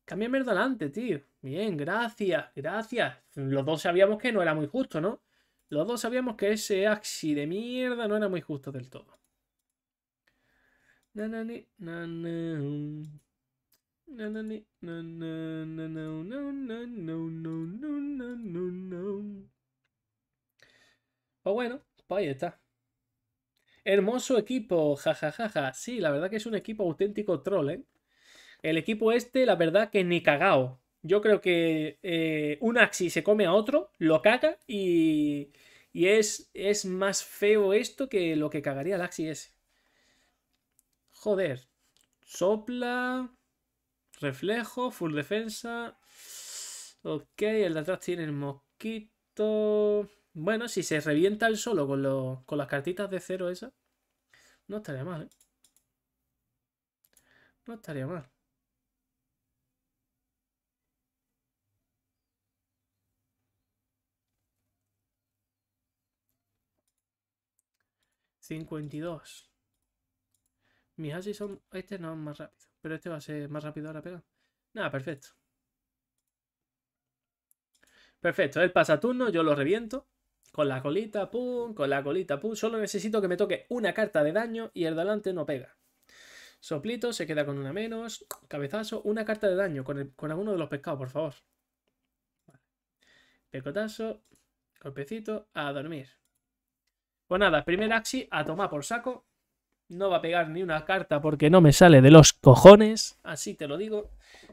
Cambia merda adelante, tío. Bien, gracias, gracias. Los dos sabíamos que no era muy justo, ¿no? Los dos sabíamos que ese axi de mierda no era muy justo del todo. Pues bueno, pues ahí está. Hermoso equipo, jajajaja. Ja, Sí, la verdad que es un equipo auténtico troll, ¿eh? El equipo este, la verdad que ni cagao. Yo creo que eh, un Axi se come a otro, lo caga y, y es, es más feo esto que lo que cagaría el Axi ese. Joder. Sopla. Reflejo, full defensa. Ok, el de atrás tiene el mosquito. Bueno, si se revienta el solo con, con las cartitas de cero esas, no estaría mal, ¿eh? No estaría mal. 52. Mis así son... Este no es más rápido. Pero este va a ser más rápido ahora pegado. Nada, perfecto. Perfecto, El pasa turno, yo lo reviento. Con la colita, pum, con la colita, pum. Solo necesito que me toque una carta de daño y el delante no pega. Soplito, se queda con una menos. Cabezazo, una carta de daño con, alguno de los pescados, por favor. Pecotazo, golpecito, a dormir. Pues nada, primer Axi a tomar por saco. No va a pegar ni una carta porque no me sale de los cojones. Así te lo digo.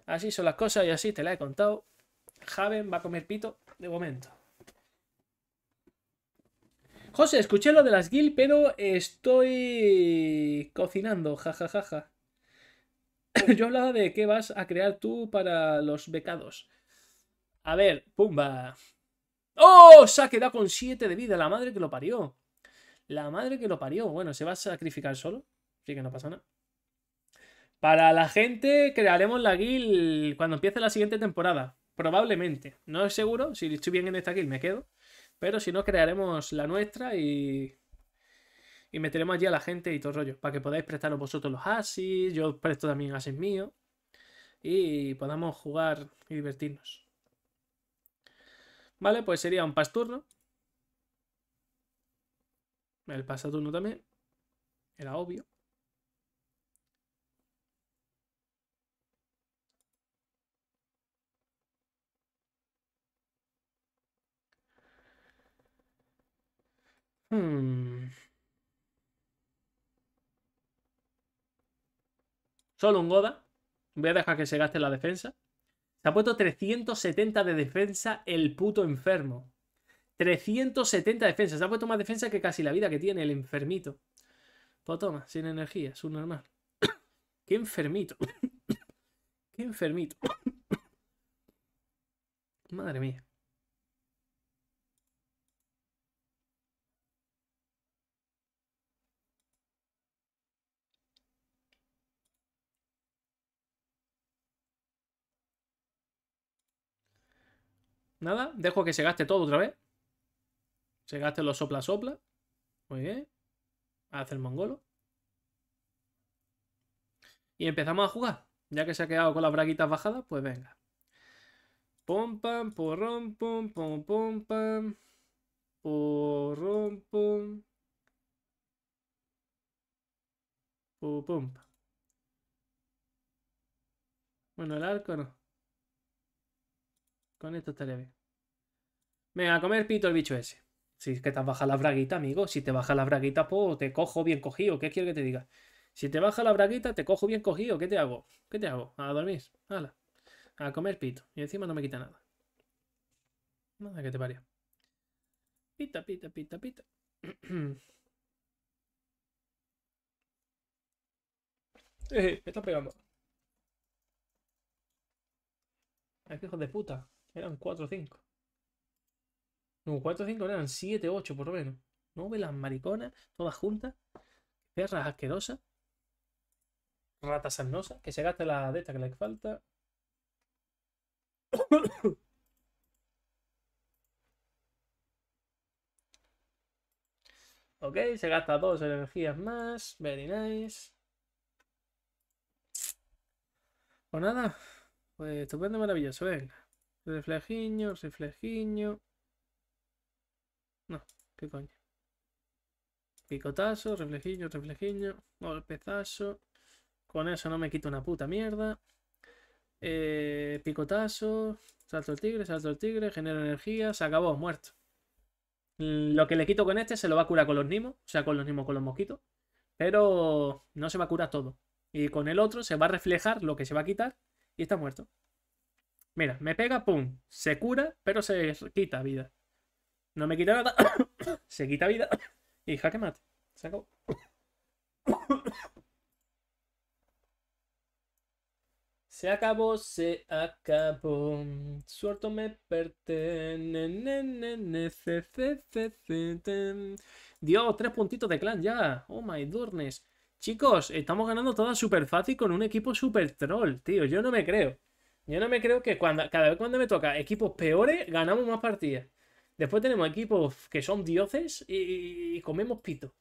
Así son las cosas y así te la he contado. Javen va a comer pito de momento. José, escuché lo de las guild, pero estoy cocinando, jajajaja. Ja, Yo hablaba de qué vas a crear tú para los becados. A ver, pumba. ¡Oh! Se ha quedado con 7 de vida, la madre que lo parió. La madre que lo parió. Bueno, ¿se va a sacrificar solo? Así que no pasa nada. Para la gente, crearemos la guild cuando empiece la siguiente temporada. Probablemente. No es seguro. Si estoy bien en esta guild, me quedo. Pero si no, crearemos la nuestra y. Y meteremos allí a la gente y todo el rollo. Para que podáis prestaros vosotros los asis. Yo presto también Asis míos. Y podamos jugar y divertirnos. Vale, pues sería un pas-turno. El pasaturno también. Era obvio. Hmm. Solo un Goda. Voy a dejar que se gaste la defensa. Se ha puesto 370 de defensa el puto enfermo. 370 defensas. Ha puesto más defensa que casi la vida que tiene el enfermito. Potoma pues toma, sin energía, normal. Qué enfermito. Qué enfermito. Madre mía. Nada, dejo que se gaste todo otra vez. Se gasten los sopla sopla. Muy bien. Hace el mongolo. Y empezamos a jugar. Ya que se ha quedado con las braguitas bajadas, pues venga. Pum-pam, pam, porrom, pum. pom, pom, pam. Porrom, pum pum pum. Bueno, el arco no. Con esto estaría bien. Venga, a comer pito el bicho ese. Si es que te baja la braguita, amigo. Si te baja la braguita, pues te cojo bien cogido. ¿Qué quiero que te diga? Si te baja la braguita, te cojo bien cogido. ¿Qué te hago? ¿Qué te hago? A dormir. A comer pito. Y encima no me quita nada. Nada que te varía. Pita, pita, pita, pita. Eh, me está pegando. Es que hijo de puta. Eran 4 o 5. No, 4 o 5 eran 7 8 por lo menos. ¿No ve las mariconas todas juntas? Perras asquerosas. Ratas sarnosas. Que se gasta la de esta que le falta. ok, se gasta dos energías más. Very nice. Pues nada. Pues estupendo, maravilloso. Venga. Reflejiño, reflejiño. No, qué coño. Picotazo, reflejillo, reflejillo, golpezazo. Con eso no me quito una puta mierda. Eh, picotazo, salto el tigre, salto el tigre, genero energía, se acabó, muerto. Lo que le quito con este se lo va a curar con los nimos, o sea, con los nimos, con los mosquitos. Pero no se va a curar todo. Y con el otro se va a reflejar lo que se va a quitar y está muerto. Mira, me pega, pum, se cura, pero se quita vida. No me quita nada. Se quita vida. Y jaque mate. Se acabó. Se acabó, se acabó. Suerto me pertenece. Dios, tres puntitos de clan ya. Oh my goodness. Chicos, estamos ganando todas súper fácil con un equipo súper troll, tío. Yo no me creo. Yo no me creo que cuando, cada vez cuando me toca equipos peores, ganamos más partidas. Después tenemos equipos que son dioses y, comemos pito.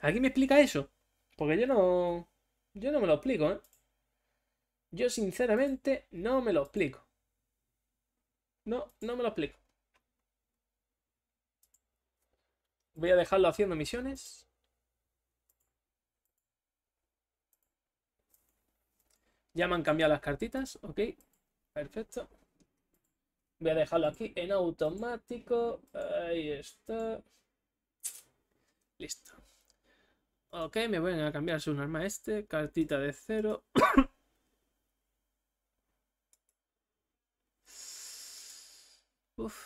¿Alguien me explica eso? Porque yo no... Yo no me lo explico, ¿eh? Yo sinceramente no me lo explico. No, no me lo explico. Voy a dejarlo haciendo misiones. Ya me han cambiado las cartitas, ok. Perfecto. Voy a dejarlo aquí en automático. Ahí está. Listo. Ok, me voy a cambiar su arma este. Cartita de cero. Uf.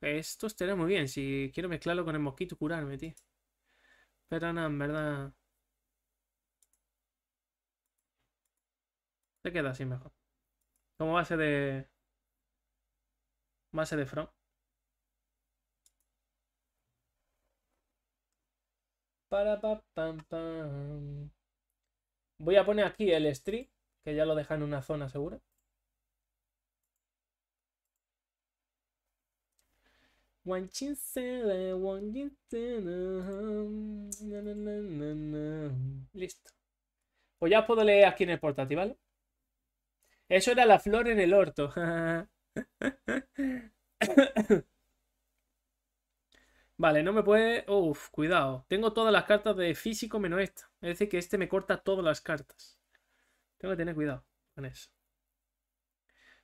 Esto estaría muy bien. Si quiero mezclarlo con el mosquito curarme, tío. Pero nada, en verdad... Se queda así mejor. Como base de... Más de front. Para, Voy a poner aquí el street, que ya lo deja en una zona segura. Listo. Pues ya os puedo leer aquí en el portátil, ¿vale? Eso era la flor en el orto. vale, no me puede... Uf, cuidado. Tengo todas las cartas de físico menos esta. Es decir, que este me corta todas las cartas. Tengo que tener cuidado con eso.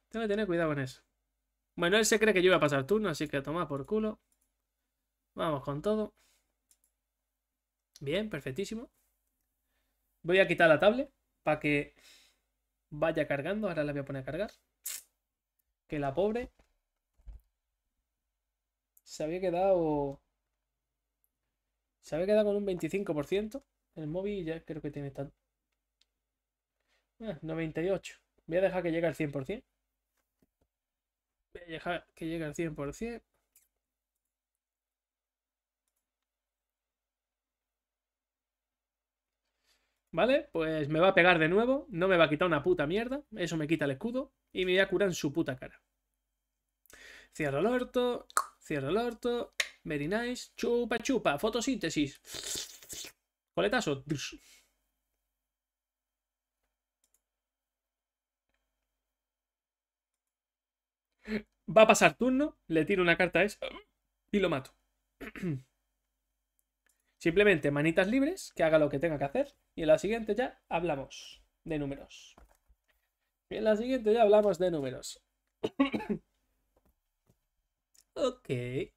Tengo que tener cuidado con eso. Bueno, él se cree que yo voy a pasar turno, así que toma por culo. Vamos con todo. Bien, perfectísimo. Voy a quitar la tablet para que vaya cargando. Ahora la voy a poner a cargar la pobre se había quedado... Se había quedado con un 25%. El móvil ya creo que tiene tanto eh, 98. Voy a dejar que llegue al 100%. Voy a dejar que llegue al 100%. ¿Vale? Pues me va a pegar de nuevo, no me va a quitar una puta mierda, eso me quita el escudo y me voy a curar en su puta cara. Cierra el orto, cierro el orto. Very nice. Chupa, chupa. Fotosíntesis. Coletazo. Va a pasar turno, le tiro una carta a esa y lo mato. Simplemente manitas libres, que haga lo que tenga que hacer. Y en la siguiente ya hablamos de números. Y en la siguiente ya hablamos de números. Okay.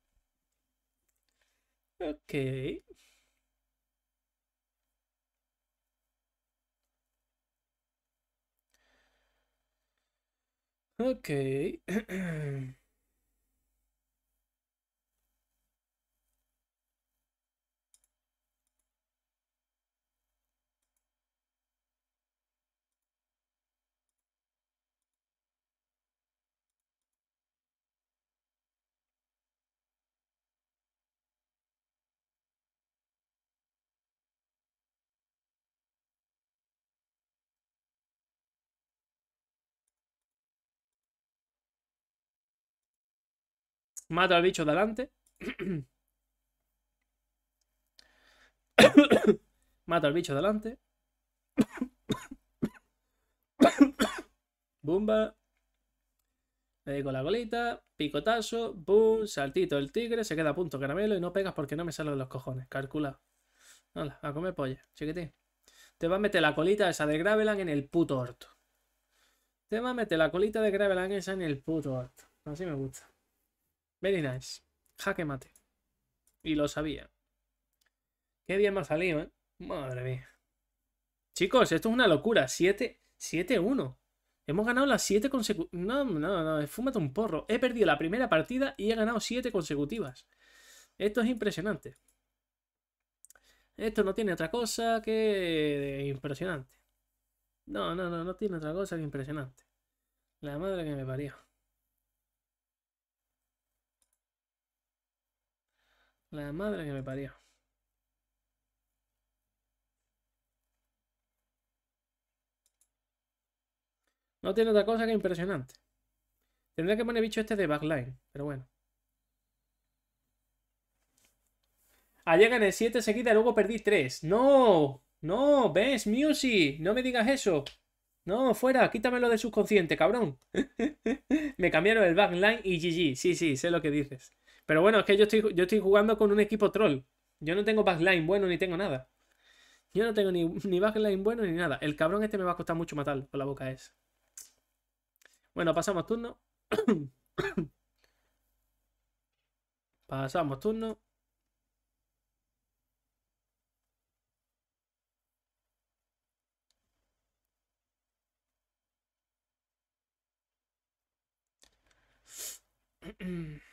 Okay. Okay. Mato al bicho de adelante. Mato al bicho de adelante. Bumba. Le digo la colita. Picotazo. Boom. Saltito el tigre. Se queda a punto caramelo y no pegas porque no me salen los cojones. Calcula. Hola, a comer polla, chiquitín. Te va a meter la colita esa de Graveland en el puto orto. Te va a meter la colita de Graveland esa en el puto orto. Así me gusta. Very nice. Jaque mate. Y lo sabía. Qué bien me ha salido, ¿eh? Madre mía. Chicos, esto es una locura. 7-1. Hemos ganado las 7 consecutivas. No, no, no. Fúmate un porro. He perdido la primera partida y he ganado 7 consecutivas. Esto es impresionante. Esto no tiene otra cosa que impresionante. No, no, no, no tiene otra cosa que impresionante. La madre que me parió. La madre que me parió. No tiene otra cosa que impresionante. Tendría que poner bicho este de backline, pero bueno. llegan el 7 y luego perdí 3. ¡No! ¡No! ¿Ves, Music? No me digas eso. No, fuera, quítamelo de subconsciente, cabrón. me cambiaron el backline y GG. Sí, sí, sé lo que dices. Pero bueno, es que yo estoy, yo estoy jugando con un equipo troll. Yo no tengo backline bueno ni tengo nada. Yo no tengo ni, backline bueno ni nada. El cabrón este me va a costar mucho matar por la boca esa. Bueno, pasamos turno. pasamos turno.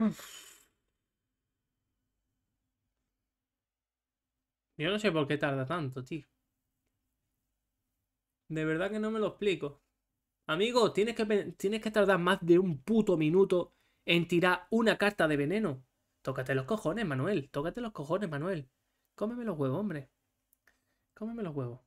Mm. Yo no sé por qué tarda tanto, tío. De verdad que no me lo explico. Amigo, tienes que, tienes que tardar más de un puto minuto en tirar una carta de veneno. Tócate los cojones, Manuel. Tócate los cojones, Manuel. Cómeme los huevos, hombre. Cómeme los huevos.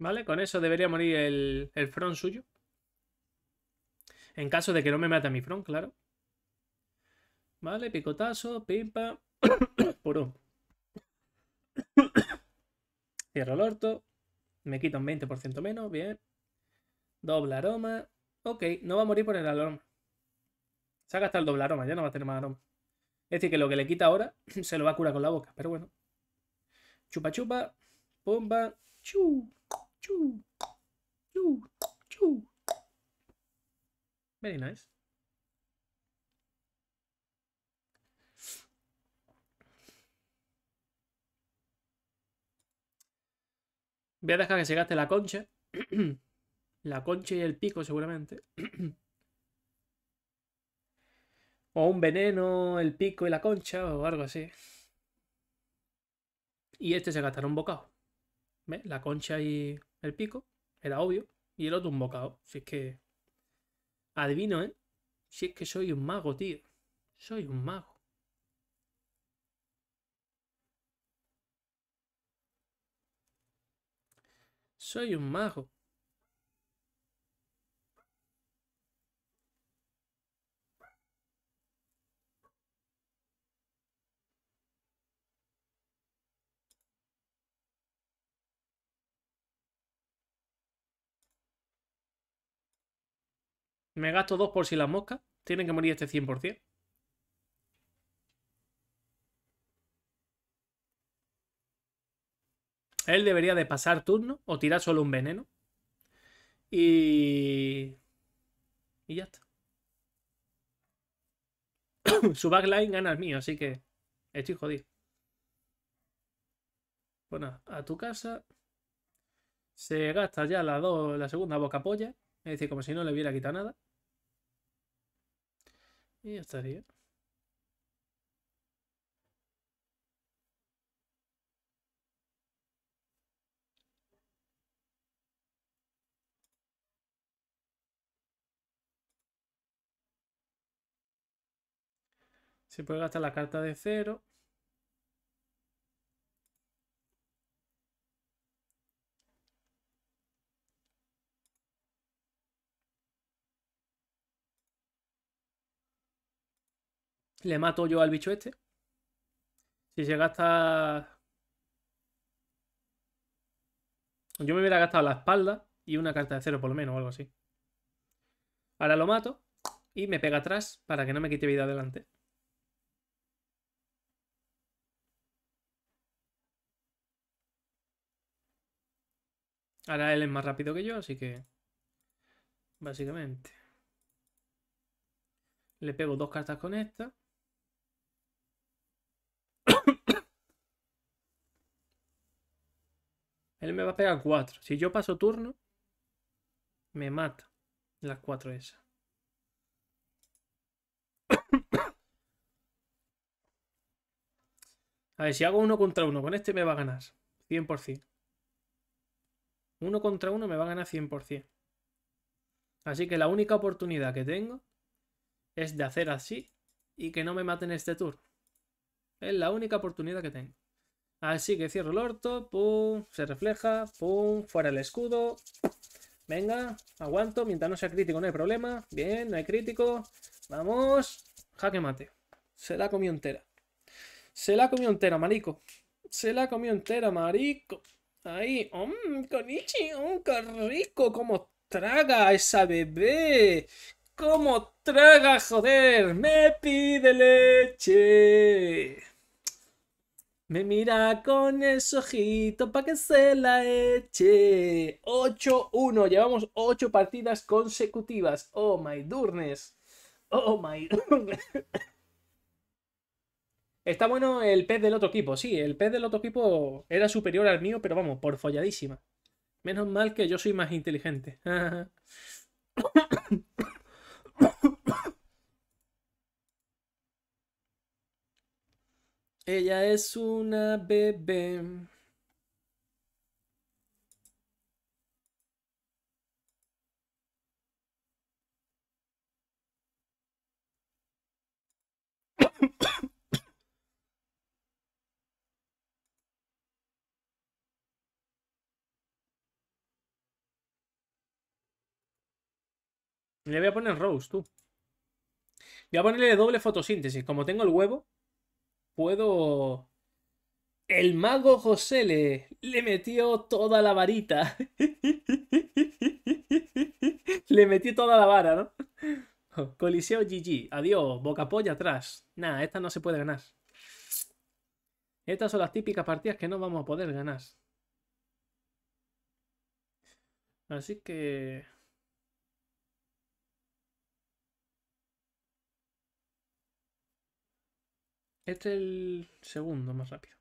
¿Vale? Con eso debería morir el, el front suyo. En caso de que no me mate mi front, claro. Vale, picotazo, pimpa. Puro. Cierro el orto. Me quito un 20% menos, bien. Doble aroma. Ok, no va a morir por el aroma. Se ha gastado el doble aroma, ya no va a tener más aroma. Es decir, que lo que le quita ahora se lo va a curar con la boca, pero bueno. Chupa chupa, pumba, chu. Chuuu, Very nice. Voy a dejar que se gaste la concha. la concha y el pico, seguramente. o un veneno, el pico y la concha, o algo así. Y este se gastará un bocado. ve La concha y el pico, era obvio, y el otro un bocado. Si es que. Adivino, ¿eh? Si es que soy un mago, tío. Soy un mago. Soy un mago. Me gasto dos por si las moscas. Tienen que morir este 100%. Él debería de pasar turno o tirar solo un veneno. Y... Y ya está. Su backline gana el mío, así que estoy jodido. Bueno, a tu casa. Se gasta ya la, la segunda boca polla. Es decir, como si no le hubiera quitado nada. Y ya estaría. Se puede gastar la carta de cero. Le mato yo al bicho este. Si se gasta... Yo me hubiera gastado la espalda y una carta de cero por lo menos o algo así. Ahora lo mato y me pega atrás para que no me quite vida adelante. Ahora él es más rápido que yo, así que... Básicamente. Le pego dos cartas con esta. Él me va a pegar 4. Si yo paso turno, me mata las 4 esas. A ver, si hago uno contra uno con este me va a ganar. 100%. Uno contra uno me va a ganar 100%. Así que la única oportunidad que tengo es de hacer así y que no me maten este turno. Es la única oportunidad que tengo. Así que cierro el orto, pum, se refleja, pum, fuera el escudo. Venga, aguanto, mientras no sea crítico no hay problema. Bien, no hay crítico. Vamos, jaque mate. Se la comió entera. Se la comió entera, marico. Se la comió entera, marico. Ahí, mmm, konichi, mmm, qué rico, cómo traga esa bebé. como traga, joder, me pide leche. Me mira con ese ojito para que se la eche. 8-1. Llevamos 8 partidas consecutivas. Oh my durnes. Oh my Está bueno el pez del otro equipo. Sí, el pez del otro equipo era superior al mío, pero vamos, por folladísima. Menos mal que yo soy más inteligente. Ella es una bebé. Le voy a poner Rose, tú. Voy a ponerle doble fotosíntesis. Como tengo el huevo, puedo... El mago José le, metió toda la varita. le metió toda la vara, ¿no? Coliseo GG. Adiós, boca polla atrás. Nada, esta no se puede ganar. Estas son las típicas partidas que no vamos a poder ganar. Así que... Este es el segundo más rápido.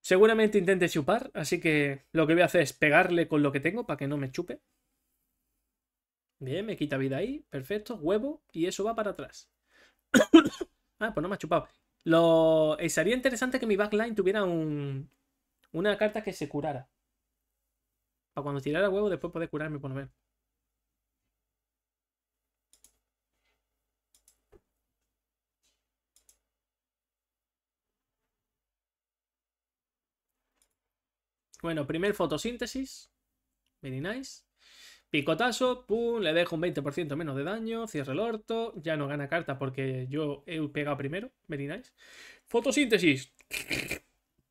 Seguramente intente chupar, así que lo que voy a hacer es pegarle con lo que tengo para que no me chupe. Bien, me quita vida ahí, perfecto, huevo, y eso va para atrás. ah, pues no me ha chupado. Lo... Eh, sería interesante que mi backline tuviera un, una carta que se curara. Para cuando tirara huevo, después poder curarme por lo menos. Bueno, primer fotosíntesis. Very nice. Picotazo, pum, le dejo un 20% menos de daño, cierre el orto, ya no gana carta porque yo he pegado primero. Very nice. Fotosíntesis.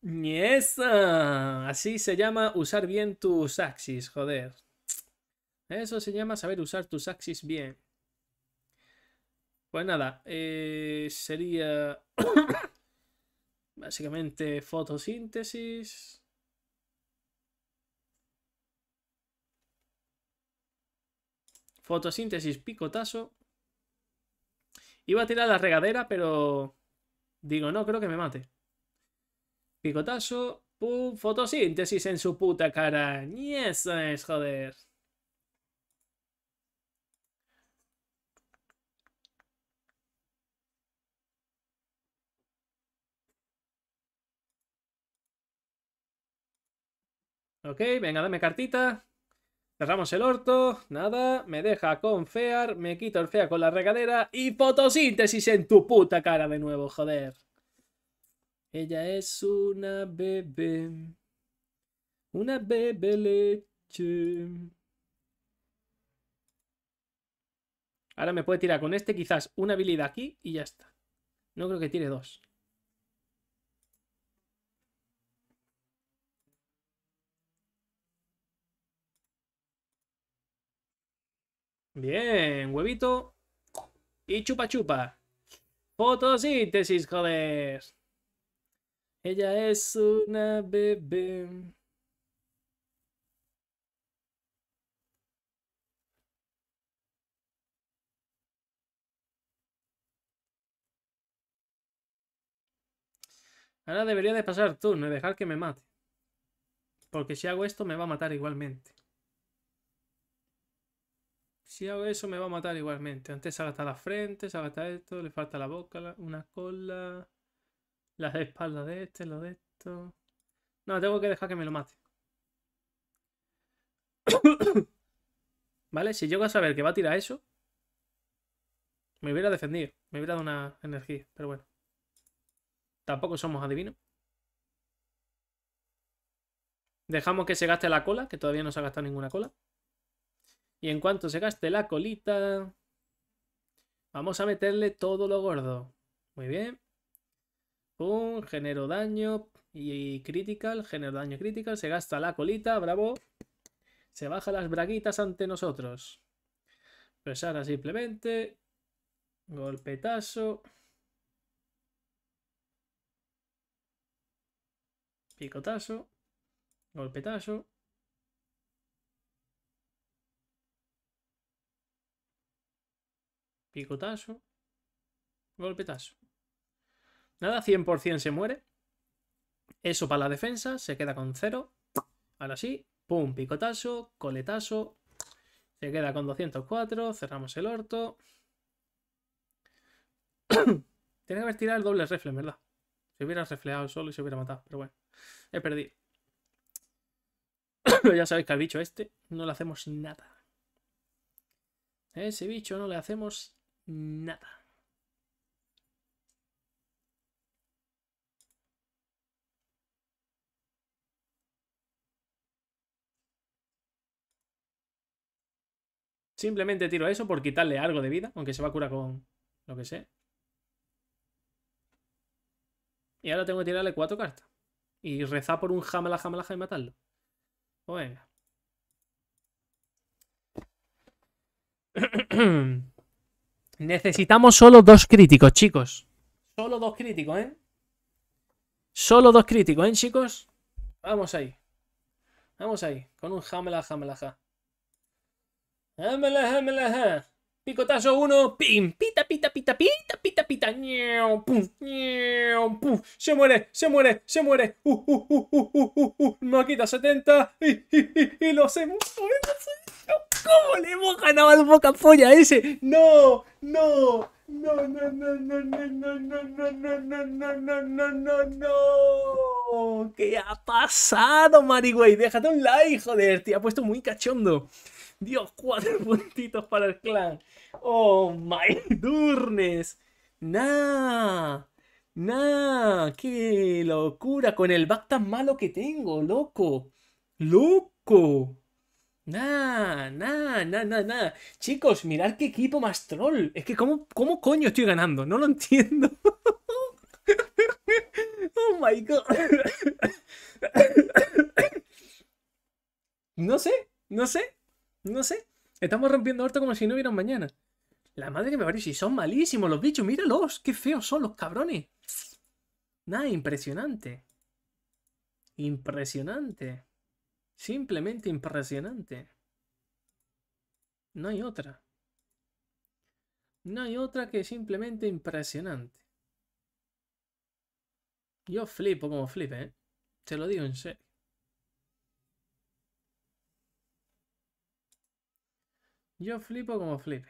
Ni Así se llama usar bien tus axis, joder. Eso se llama saber usar tus axis bien. Pues nada, eh, sería básicamente fotosíntesis. Fotosíntesis picotazo. Iba a tirar la regadera, pero digo, no, creo que me mate. Picotazo. Pum, fotosíntesis en su puta cara. Y eso es, joder. Ok, venga, dame cartita. Cerramos el orto, nada, me deja con Fear, me quito el Fear con la regadera y fotosíntesis en tu puta cara de nuevo, joder. Ella es una bebé. Una bebé leche. Ahora me puede tirar con este quizás una habilidad aquí y ya está. No creo que tire dos. Bien, huevito. Y chupa chupa. Fotosíntesis, joder. Ella es una bebé. Ahora debería de pasar turno y dejar que me mate. Porque si hago esto me va a matar igualmente. Si hago eso me va a matar igualmente. Antes se la frente, se agata esto, le falta la boca, una cola... Las espaldas de este, lo de esto. No, tengo que dejar que me lo mate. ¿Vale? Si llego a saber que va a tirar eso, me hubiera defendido. Me hubiera dado una energía, pero bueno. Tampoco somos adivinos. Dejamos que se gaste la cola, que todavía no se ha gastado ninguna cola. Y en cuanto se gaste la colita, vamos a meterle todo lo gordo. Muy bien. Pum, genero daño y critical, genero daño critical, se gasta la colita, bravo. Se baja las braguitas ante nosotros. Pues ahora simplemente golpetazo. Picotazo. Golpetazo. Picotazo. Golpetazo. Nada, 100% se muere. Eso para la defensa, se queda con 0. Ahora sí, pum, picotazo, coletazo. Se queda con 204, cerramos el orto. Tiene que haber tirado el doble refle, ¿verdad? Se hubiera reflejado solo y se hubiera matado, pero bueno, he perdido. pero ya sabéis que al bicho este no le hacemos nada. ese bicho no le hacemos nada. Simplemente tiro eso por quitarle algo de vida, aunque se va a curar con lo que sé. Y ahora tengo que tirarle cuatro cartas. Y rezar por un jamala, jamalaja y matarlo. Pues venga. Necesitamos solo dos críticos, chicos. Solo dos críticos, ¿eh? Solo dos críticos, ¿eh, chicos? Vamos ahí. Vamos ahí. Con un jamala Hámela, hámela, Picotazo 1, pim, pita, pita, pita, pita, pita, pita, Ñeo, pum, Ñeo, pum, se muere, se muere, se muere, uh, uh, uh, uh, uh, uh, maquita 70, y, y, y, y lo hacemos, ¿cómo le hemos ganado al boca polla ese? No, no, no, no, no, no, no, no, no, no, no, no, no, no, no, no, no, ¿qué ha pasado, Marigüey? Déjate un like, joder, te ha puesto muy cachondo. Dios, cuatro puntitos para el clan. Oh my durnes. Nah. Nah. Qué locura con el back tan malo que tengo, loco. Loco. Nah, nah, nah, nah, nah. Chicos, mirad qué equipo más troll. Es que cómo, cómo coño estoy ganando. No lo entiendo. oh my god. no sé, no sé. No sé. Estamos rompiendo harto como si no hubiera mañana. La madre que me parece, si son malísimos los bichos, míralos, qué feos son los cabrones. Nada, impresionante. Impresionante. Simplemente impresionante. No hay otra. No hay otra que simplemente impresionante. Yo flipo como flip, ¿eh? Te lo digo en serio. Yo flipo como flipe.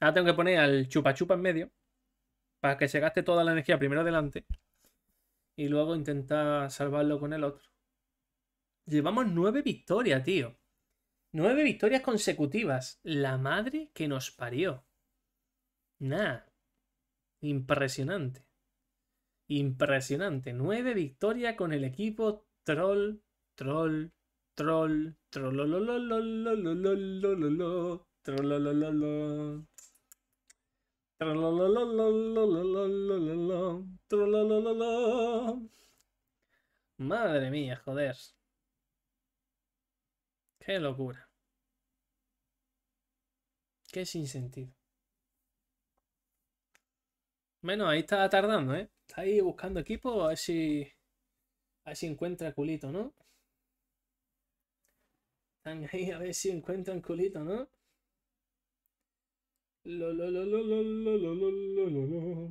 Ahora tengo que poner al chupa chupa en medio para que se gaste toda la energía primero delante y luego intentar salvarlo con el otro. Llevamos nueve victorias, tío. Nueve victorias consecutivas. La madre que nos parió. Nah. Impresionante. Impresionante. Nueve victorias con el equipo troll, troll, troll, troll, Madre mía, joder. Qué locura. Qué sin sentido. Bueno, ahí está tardando, ¿eh? Está ahí buscando equipo a ver si. A ver si encuentra culito, ¿no? Están ahí a ver si encuentran culito, ¿no? lo lo lo lo lo lo lo lo lo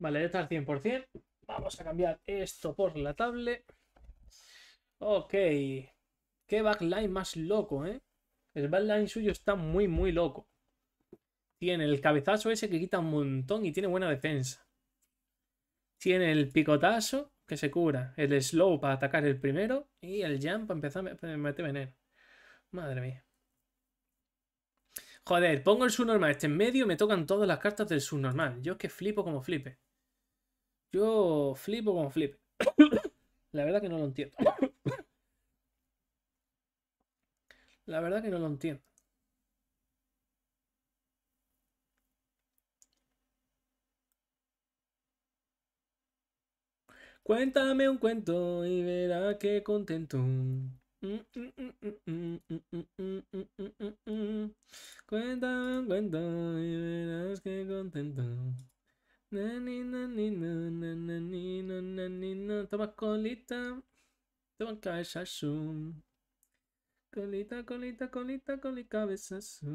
Vale, está al 100%. Vamos a cambiar esto por la tablet. Ok. Qué backline más loco, ¿eh? El backline suyo está muy, muy loco. Tiene el cabezazo ese que quita un montón y tiene buena defensa. Tiene el picotazo que se cura. El slow para atacar el primero. Y el jump para empezar a meter veneno. Madre mía. Joder, pongo el subnormal este en medio y me tocan todas las cartas del subnormal. Yo es que flipo como flipe. Yo flipo como flip. La verdad que no lo entiendo. La verdad que no lo entiendo. Cuéntame un cuento y verás qué contento. Cuéntame un cuento y verás qué contento. Toma colita. Toma azul Colita, colita, colita, colita, cabezazo.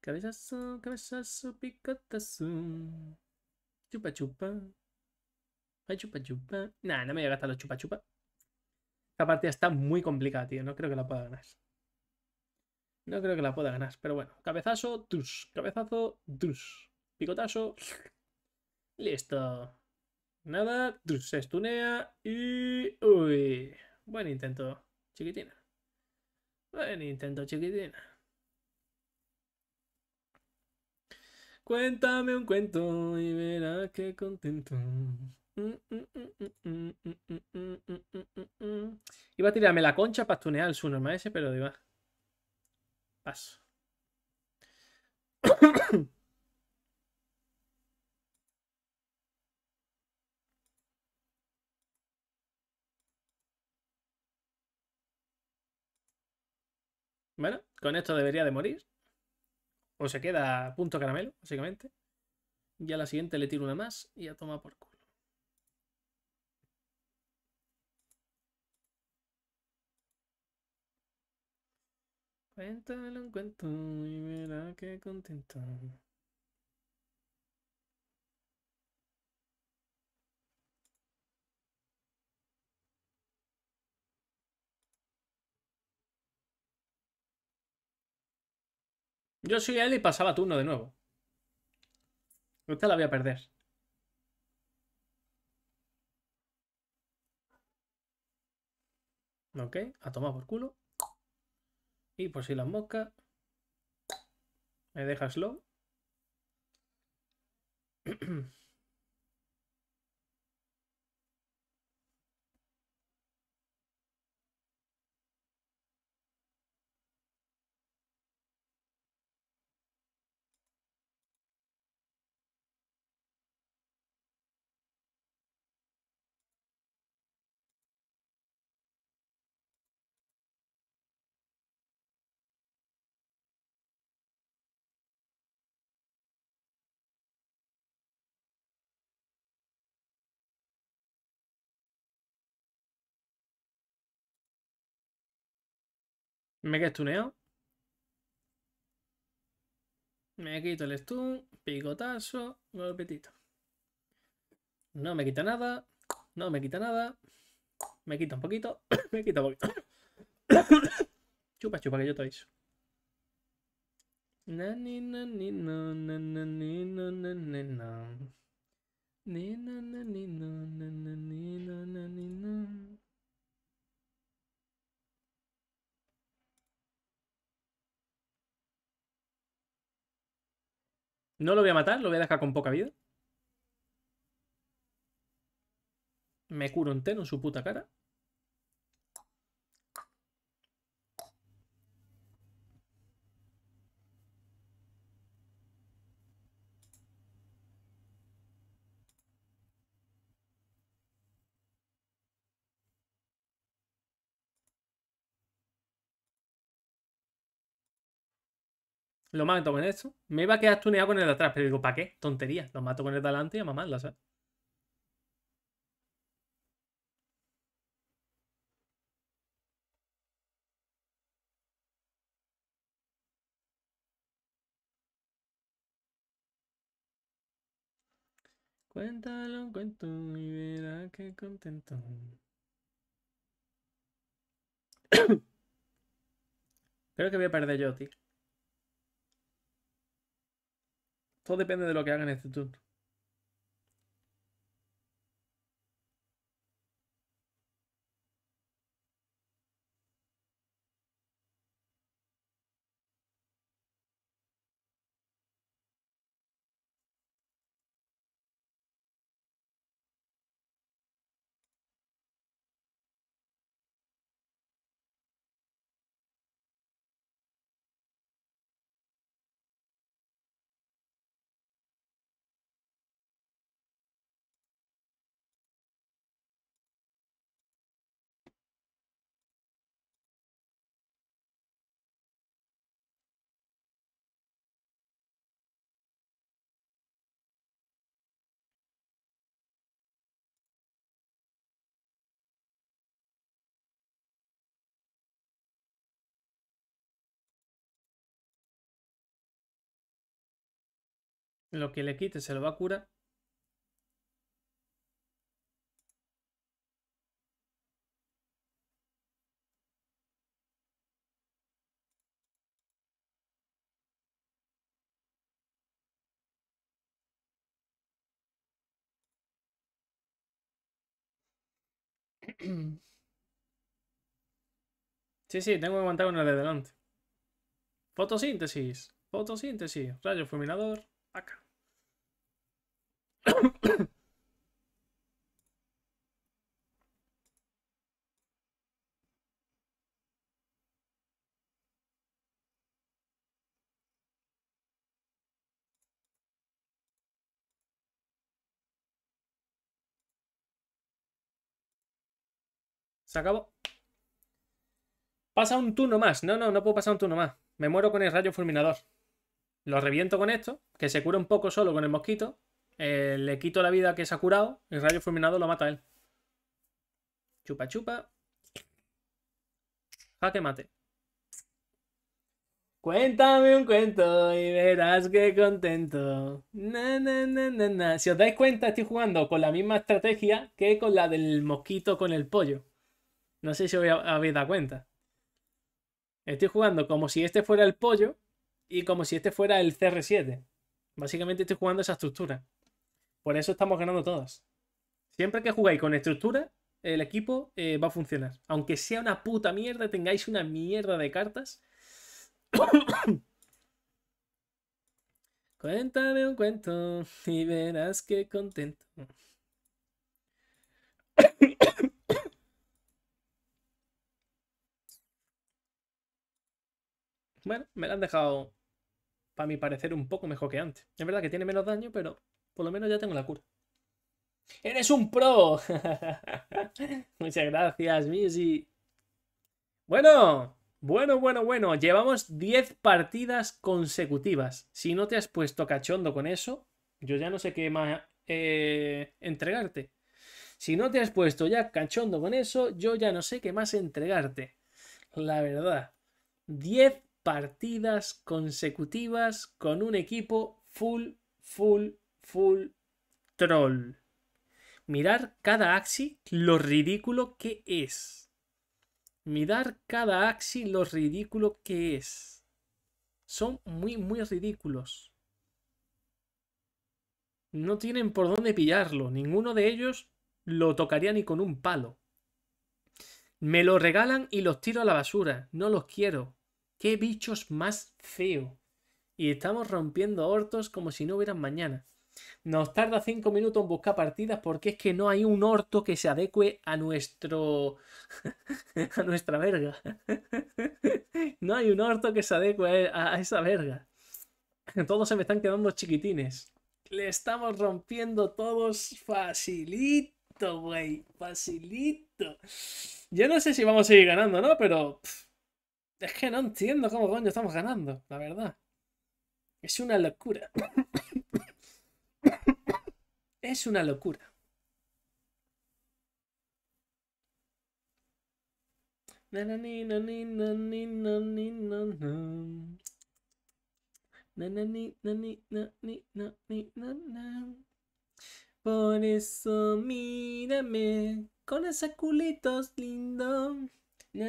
Cabezazo, cabezazo, picotazo. Chupa, chupa. Ay, chupa, chupa. Nah, no me voy a gastar los chupa, chupa. Esta partida está muy complicada, tío. No creo que la pueda ganar. No creo que la pueda ganar, pero bueno. Cabezazo, tus. Cabezazo, tus picotazo. Listo. Nada, se estunea y... Uy, buen intento, chiquitina. Buen intento, chiquitina. Cuéntame un cuento y verás qué contento. Iba a tirarme la concha para tunear el subnormal ese, pero digo, paso. Bueno, con esto debería de morir. O se queda punto caramelo, básicamente. Y a la siguiente le tiro una más y ya toma por culo. un cuento y verá que contento. Yo soy él y pasaba turno de nuevo. Esta la voy a perder. Ok, a tomar por culo. Y por si la mosca... Me deja slow. Me Mega estuneo. Me quito el stun, picotazo, golpetito. No me quita nada, no me quita nada. Me quita un poquito, me quita un poquito. chupa, chupa, que yo te aviso. No lo voy a matar, lo voy a dejar con poca vida. Me curo un en su puta cara. Lo mato con esto. Me iba a quedar tuneado con el de atrás, pero digo, ¿para qué? Tontería. Lo mato con el de adelante y a mamarla, ¿sabes? Cuéntalo, cuento y verás qué contento. Creo que voy a perder yo, tío. Todo depende de lo que hagan este instituto. Lo que le quite se lo va a curar. Sí, sí, tengo que aguantar una de delante. Fotosíntesis, fotosíntesis, rayo fulminador. Acá. Se acabó. Pasa un turno más. No, no, no puedo pasar un turno más. Me muero con el rayo fulminador. Lo reviento con esto, que se cura un poco solo con el mosquito. Eh, le quito la vida que se ha curado. El rayo fulminado lo mata a él. Chupa, chupa. Jaque mate. Cuéntame un cuento y verás qué contento. Si os dais cuenta, estoy jugando con la misma estrategia que con la del mosquito con el pollo. No sé si os habéis dado cuenta. Estoy jugando como si este fuera el pollo y como si este fuera el CR7. Básicamente estoy jugando esa estructura. Por eso estamos ganando todas. Siempre que jugáis con estructura, el equipo eh, va a funcionar. Aunque sea una puta mierda, tengáis una mierda de cartas. Cuéntame un cuento y verás que contento. bueno, me lo han dejado a mi parecer, un poco mejor que antes. Es verdad que tiene menos daño, pero por lo menos ya tengo la cura. ¡Eres un pro! Muchas gracias, Missy. Bueno, bueno, bueno, bueno. Llevamos 10 partidas consecutivas. Si no te has puesto cachondo con eso, yo ya no sé qué más eh, entregarte. Si no te has puesto ya cachondo con eso, yo ya no sé qué más entregarte. La verdad. 10 partidas consecutivas con un equipo full, full, full troll. Mirar cada axi lo ridículo que es. Mirar cada axi lo ridículo que es. Son muy, muy ridículos. No tienen por dónde pillarlo. Ninguno de ellos lo tocaría ni con un palo. Me lo regalan y los tiro a la basura. No los quiero. Qué bichos más feo. Y estamos rompiendo hortos como si no hubieran mañana. Nos tarda cinco minutos en buscar partidas porque es que no hay un orto que se adecue a nuestro. a nuestra verga. no hay un orto que se adecue a esa verga. Todos se me están quedando chiquitines. Le estamos rompiendo todos facilito, güey. Facilito. Yo no sé si vamos a ir ganando, ¿no? Pero. Es que no entiendo cómo coño estamos ganando, la verdad. Es una locura. es una locura. Por eso mírame con esos culitos lindos. Pero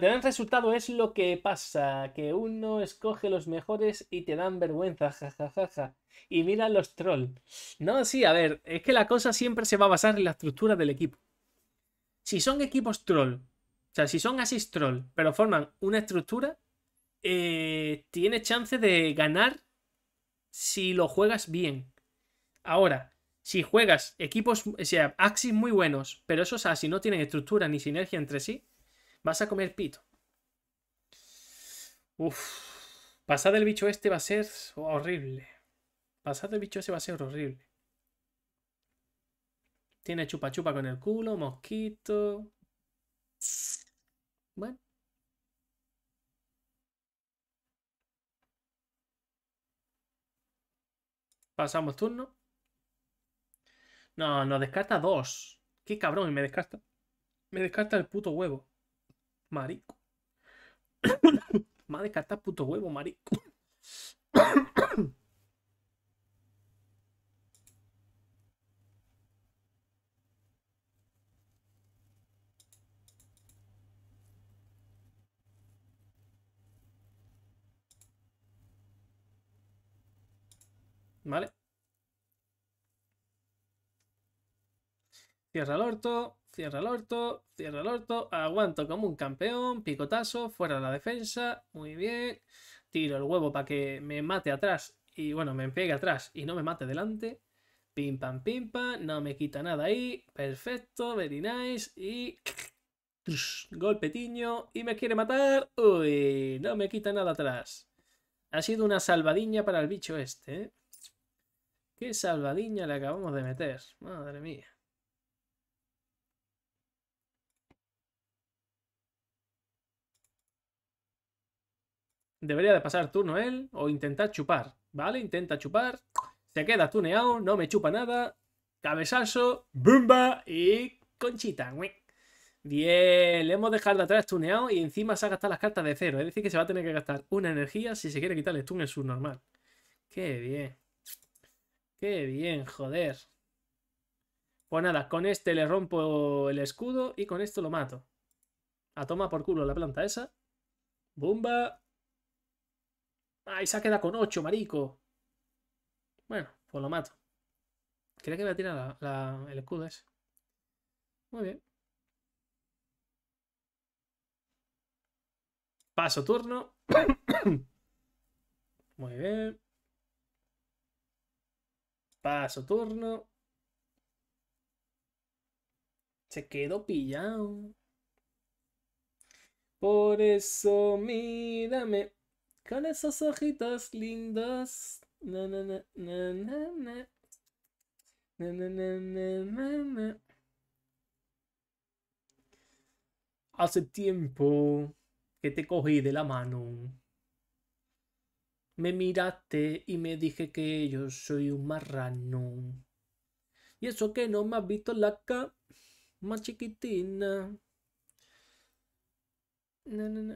te dan resultado, es lo que pasa, que uno escoge los mejores y te dan vergüenza, jajajaja. Y mira los trolls. No, sí, a ver, es que la cosa siempre se va a basar en la estructura del equipo. Si son equipos troll, o sea, si son así troll, pero forman una estructura, eh, tiene chance de ganar si lo juegas bien. Ahora, si juegas equipos, o sea, Axis muy buenos, pero esos Axis no tienen estructura ni sinergia entre sí, vas a comer pito. Uf. Pasar del bicho este va a ser horrible. Pasado el bicho ese va a ser horrible. Tiene chupa chupa con el culo, mosquito. Bueno. Pasamos turno. No, no, descarta dos. Qué cabrón, y me descarta. Me descarta el puto huevo. Marico. me ha descartado el puto huevo, marico. ¿Vale? Cierra el orto, cierra el orto, cierra el orto. Aguanto como un campeón. Picotazo, fuera de la defensa. Muy bien. Tiro el huevo para que me mate atrás. Y bueno, me pegue atrás y no me mate delante. Pim pam pim pam. No me quita nada ahí. Perfecto, very nice. Y. Golpetiño. Y me quiere matar. Uy, no me quita nada atrás. Ha sido una salvadiña para el bicho este, ¿eh? Qué salvadiña le acabamos de meter. Madre mía. Debería de pasar turno él o intentar chupar, ¿vale? Intenta chupar, se queda tuneado, no me chupa nada, cabezazo, bumba y conchita. Bien, le hemos dejado de atrás tuneado y encima se ha gastado las cartas de cero. Es decir, que se va a tener que gastar una energía si se quiere quitarle el stun en su normal. Qué bien. Qué bien, joder. Pues nada, con este le rompo el escudo y con esto lo mato. A toma por culo la planta esa. Bumba. Ah, se ha quedado con 8, marico. Bueno, pues lo mato. Creo que me a tirar el escudo ese. Muy bien. Paso turno. Muy bien. Paso turno. Se quedó pillado. Por eso mírame. Con esos ojitos lindos. Hace tiempo que te cogí de la mano. Me miraste y me dije que yo soy un marrano. Y eso que no me has visto la cara más chiquitina.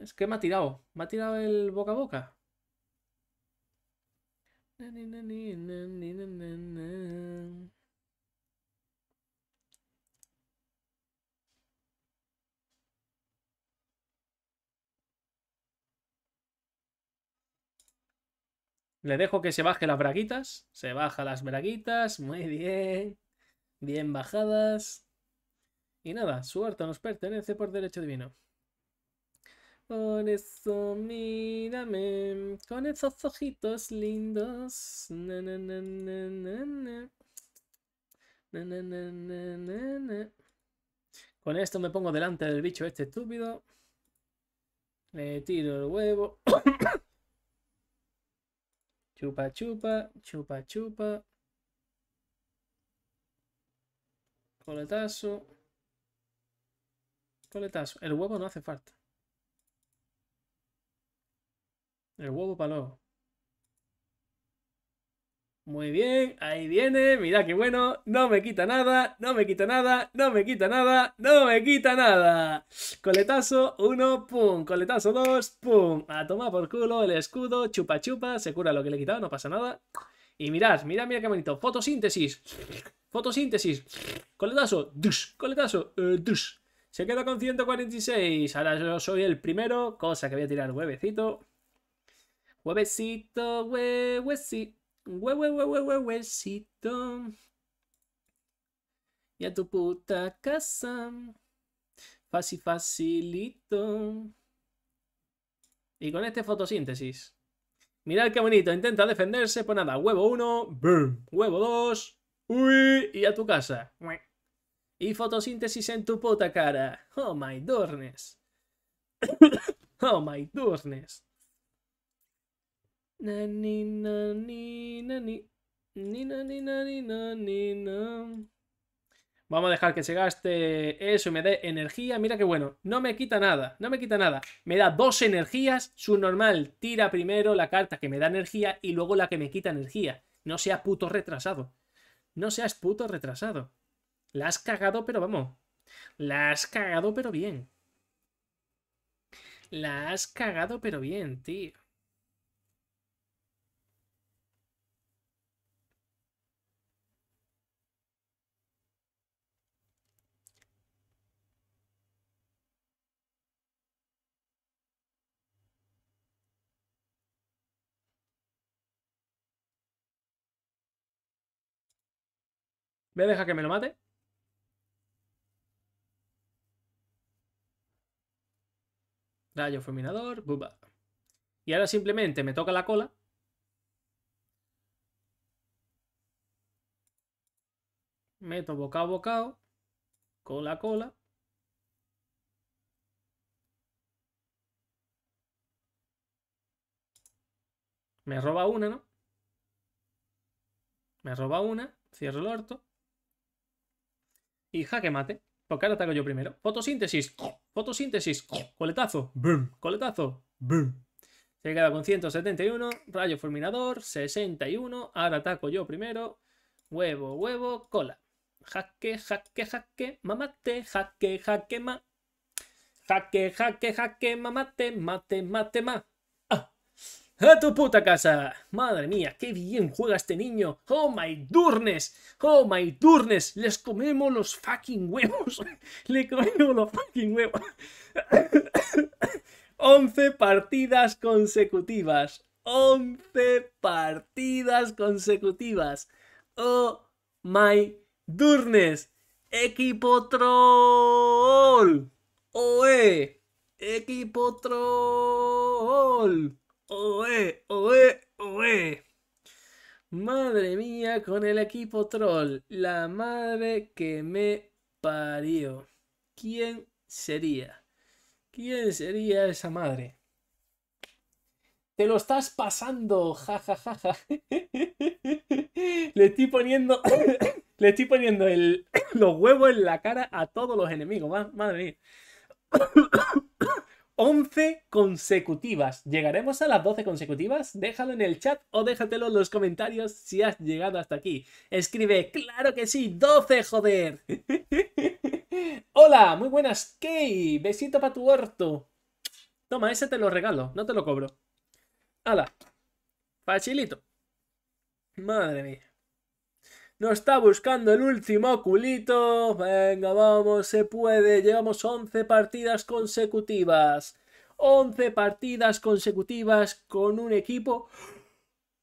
Es que me ha tirado. Me ha tirado el boca a boca. Le dejo que se baje las braguitas. Se baja las braguitas. Muy bien. Bien bajadas. Y nada, suerte nos pertenece por derecho divino. Por eso mírame con esos ojitos lindos. con esto me pongo delante del bicho este estúpido. Le tiro el huevo. chupa, chupa, chupa, chupa. Coletazo. Coletazo. El huevo no hace falta. El huevo palo. Muy bien, ahí viene, Mira qué bueno, no me quita nada, no me quita nada, no me quita nada, no me quita nada. Coletazo 1, pum, coletazo 2, pum, a tomar por culo el escudo, chupa chupa, se cura lo que le he quitado, no pasa nada. Y mirad, mirad, mirad qué bonito, fotosíntesis, fotosíntesis, coletazo, dus, coletazo, eh, Se queda con 146, ahora yo soy el primero, cosa que voy a tirar huevecito. Huevecito, huevecito, Y a tu puta casa. Fácil, facilito. Y con este fotosíntesis. Mirad qué bonito, intenta defenderse, pues nada, huevo 1, huevo 2, uy, y a tu casa. Y fotosíntesis en tu puta cara. Oh my darkness. oh my darkness. Vamos a dejar que se gaste eso y me dé energía. Mira qué bueno. No me quita nada. No me quita nada. Me da dos energías. Su normal tira primero la carta que me da energía y luego la que me quita energía. No seas puto retrasado. No seas puto retrasado. La has cagado, pero vamos. La has cagado, pero bien. La has cagado, pero bien, tío. me deja que me lo mate. Rayo fulminador, Y ahora simplemente me toca la cola. Meto bocado a bocado. Cola cola. Me roba una, ¿no? Me roba una. Cierro el orto jaque mate. Porque ahora ataco yo primero. Fotosíntesis. Fotosíntesis. Coletazo. Boom. Coletazo. Boom. Se queda con 171. Rayo fulminador. 61. Ahora ataco yo primero. Huevo, huevo, cola. Jaque, jaque, jaque. Mamate. Jaque, jaque, ma. Jaque, jaque, jaque. Mamate. Mate, mate, ma. ¡A tu puta casa! ¡Madre mía, qué bien juega este niño! ¡Oh my durnes! ¡Oh my durnes! ¡Les comemos los fucking huevos! ¡Le comemos los fucking huevos! 11 partidas consecutivas. 11 partidas consecutivas. ¡Oh my durnes! ¡Equipo troll! ¡Oe! ¡Equipo troll! ¡Oe! ¡Oe! ¡Oe! Madre mía con el equipo troll. La madre que me parió. ¿Quién sería? ¿Quién sería esa madre? Te lo estás pasando, jajajaja. Ja, ja, ja. Le estoy poniendo. Le estoy poniendo los huevos en la cara a todos los enemigos. Madre mía. 11 consecutivas. ¿Llegaremos a las 12 consecutivas? Déjalo en el chat o déjatelo en los comentarios si has llegado hasta aquí. Escribe, claro que sí, 12, joder. Hola, muy buenas, Key. Besito para tu orto. Toma, ese te lo regalo, no te lo cobro. Hala. Facilito. Madre mía. Nos está buscando el último culito. Venga, vamos, se puede. Llevamos 11 partidas consecutivas. 11 partidas consecutivas con un equipo...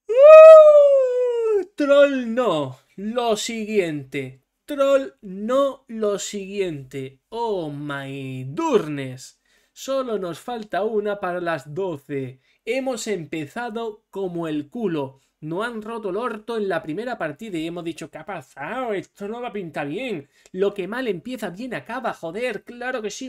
¡Uh! Troll no. Lo siguiente. Troll no lo siguiente. Oh my durnes. Solo nos falta una para las 12. Hemos empezado como el culo. No han roto el orto en la primera partida y hemos dicho, ¿qué ha pasado? Esto no va a pintar bien. Lo que mal empieza, bien acaba, joder, claro que sí,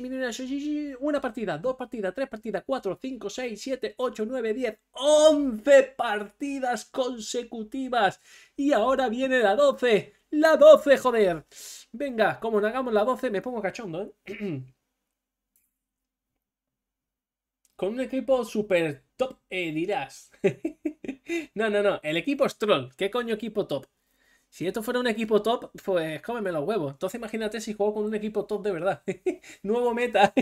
una partida, dos partidas, tres partidas, cuatro, cinco, seis, siete, ocho, nueve, diez, once partidas consecutivas. Y ahora viene la doce, la doce, joder. Venga, como no hagamos la doce, me pongo cachondo, ¿eh? Con un equipo super top, eh, dirás. dirás. No, no, no. El equipo es troll. ¿Qué coño equipo top? Si esto fuera un equipo top, pues cómeme los huevos. Entonces imagínate si juego con un equipo top de verdad. Nuevo meta.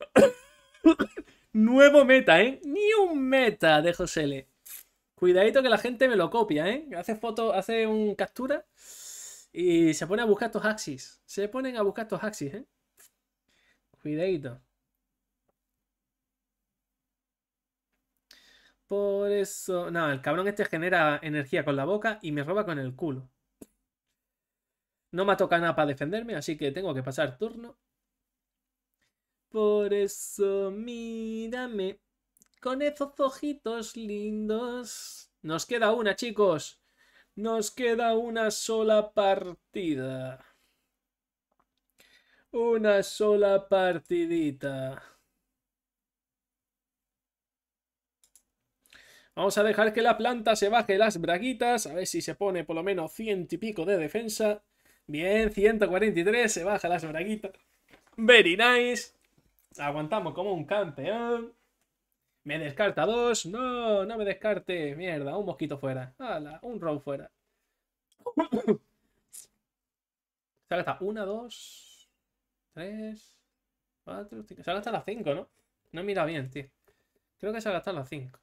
Nuevo meta, ¿eh? Ni un meta de José Cuidadito que la gente me lo copia, ¿eh? Hace foto, hace un captura y se pone a buscar estos axis. Se ponen a buscar estos axis, ¿eh? Cuidadito. Por eso... No, el cabrón este genera energía con la boca y me roba con el culo. No me ha tocado nada para defenderme, así que tengo que pasar turno. Por eso mírame con esos ojitos lindos. Nos queda una, chicos. Nos queda una sola partida. Una sola partidita. Vamos a dejar que la planta se baje las braguitas, a ver si se pone por lo menos ciento y pico de defensa. Bien, 143, se baja las braguitas. Very nice. Aguantamos como un campeón. Me descarta dos. No, no me descarte. Mierda, un mosquito fuera. ¡Hala! un row fuera. Se ha gastado una, dos, tres, cuatro, Se ha gastado las cinco, ¿no? No mira bien, tío. Creo que se ha gastado las cinco.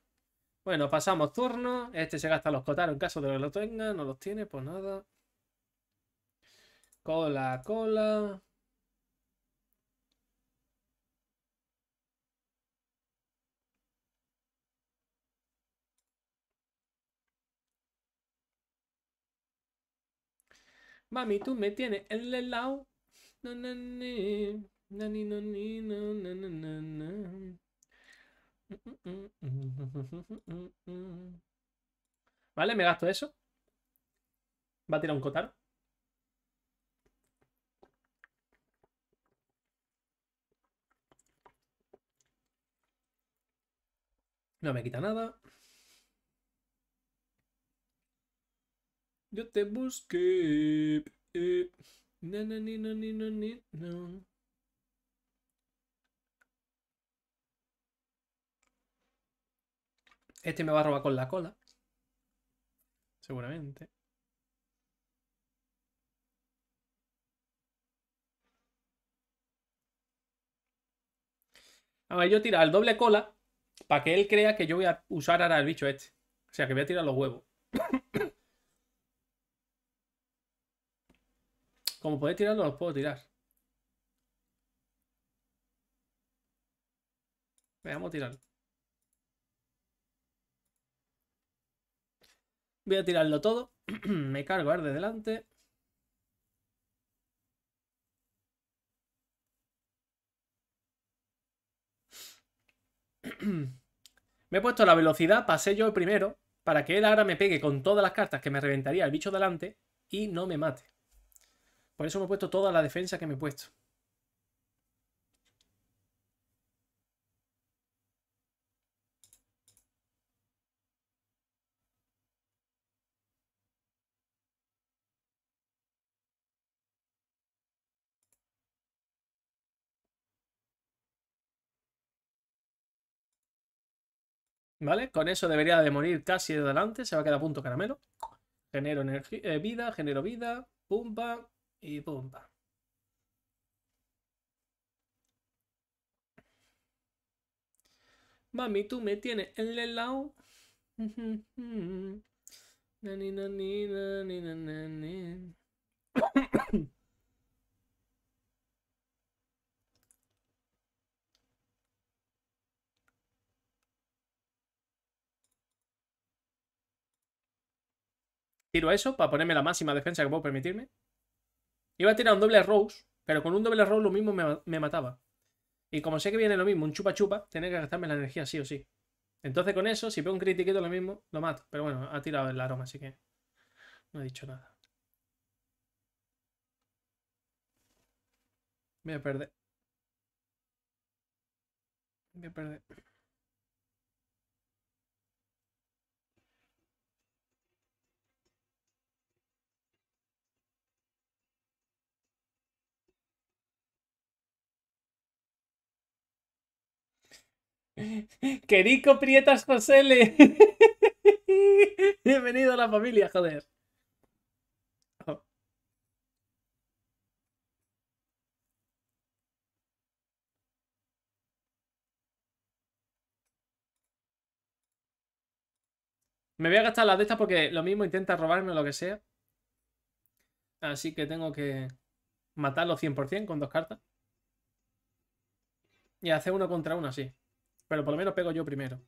Bueno, pasamos turno. Este se gasta los cotaros en caso de que lo tenga. No los tiene, pues nada. Cola, cola. Mami, tú me tienes el lado. No, no, no, no, no, no, no, no, no, no. Vale, me gasto eso. Va a tirar un cotar No me quita nada. Yo te busqué. Eh, na, ni, na, no. Este me va a robar con la cola. Seguramente. A ver, yo tirar el doble cola para que él crea que yo voy a usar ahora el bicho este. O sea, que voy a tirar los huevos. Como podéis tirarlo, los puedo tirar. Veamos tirarlo. Voy a tirarlo todo. Me cargo a de delante. me he puesto la velocidad, pasé yo el primero, para que él ahora me pegue con todas las cartas que me reventaría el bicho delante y no me mate. Por eso me he puesto toda la defensa que me he puesto. ¿Vale? Con eso debería de morir casi de delante. Se va a quedar punto caramelo. Genero energía, eh, vida, genero vida. Pumba y pumba. Mami, tú me tienes en el lado. Tiro eso para ponerme la máxima defensa que puedo permitirme. Iba a tirar un doble Rose, pero con un doble Rose lo mismo me, mataba. Y como sé que viene lo mismo, un chupa chupa, tiene que gastarme la energía sí o sí. Entonces con eso, si pego un critiquito lo mismo, lo mato. Pero bueno, ha tirado el aroma, así que no he dicho nada. Voy a perder. Voy a perder. Querico Prietas Josele. Bienvenido a la familia, joder. Oh. Me voy a gastar las de estas porque lo mismo intenta robarme lo que sea. Así que tengo que matarlo 100% con dos cartas. Y hacer uno contra uno así. Pero por lo menos pego yo primero.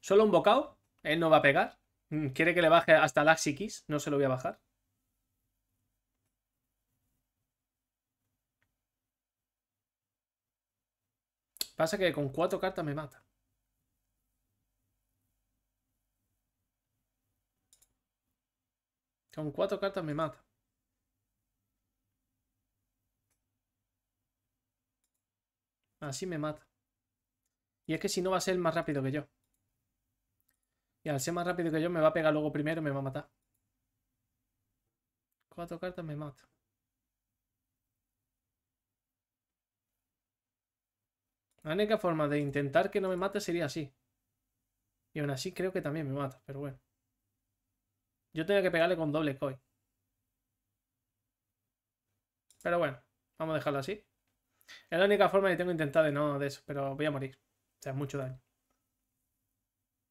Solo un bocado. Él no va a pegar. Mm, quiere que le baje hasta la Kiss. No se lo voy a bajar. Pasa que con cuatro cartas me mata. Con cuatro cartas me mata. Así me mata. Y es que si no va a ser más rápido que yo. Y al ser más rápido que yo me va a pegar luego primero y me va a matar. Cuatro cartas me mata. La única forma de intentar que no me mate sería así. Y aún así creo que también me mata, pero bueno. Yo tenía que pegarle con doble coy. Pero bueno, vamos a dejarlo así. Es la única forma que tengo intentado de no de eso, pero voy a morir. O sea, mucho daño.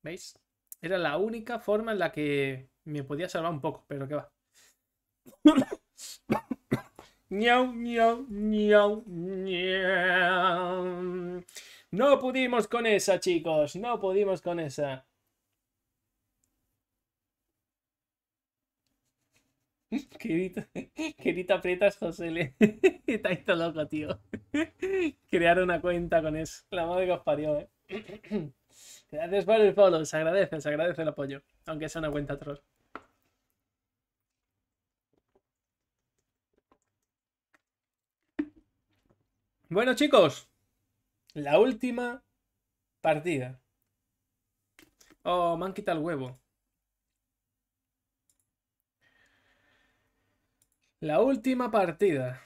¿Veis? Era la única forma en la que me podía salvar un poco, pero qué va. Miau, No pudimos con esa, chicos. No pudimos con esa. Querita, querita aprietas, José Le... loco, tío. Crear una cuenta con eso. La madre que os parió, eh. Gracias por el follow. Se agradece, se agradece el apoyo. Aunque sea una cuenta troll. Bueno, chicos. La última partida. Oh, me han quitado el huevo. La última partida.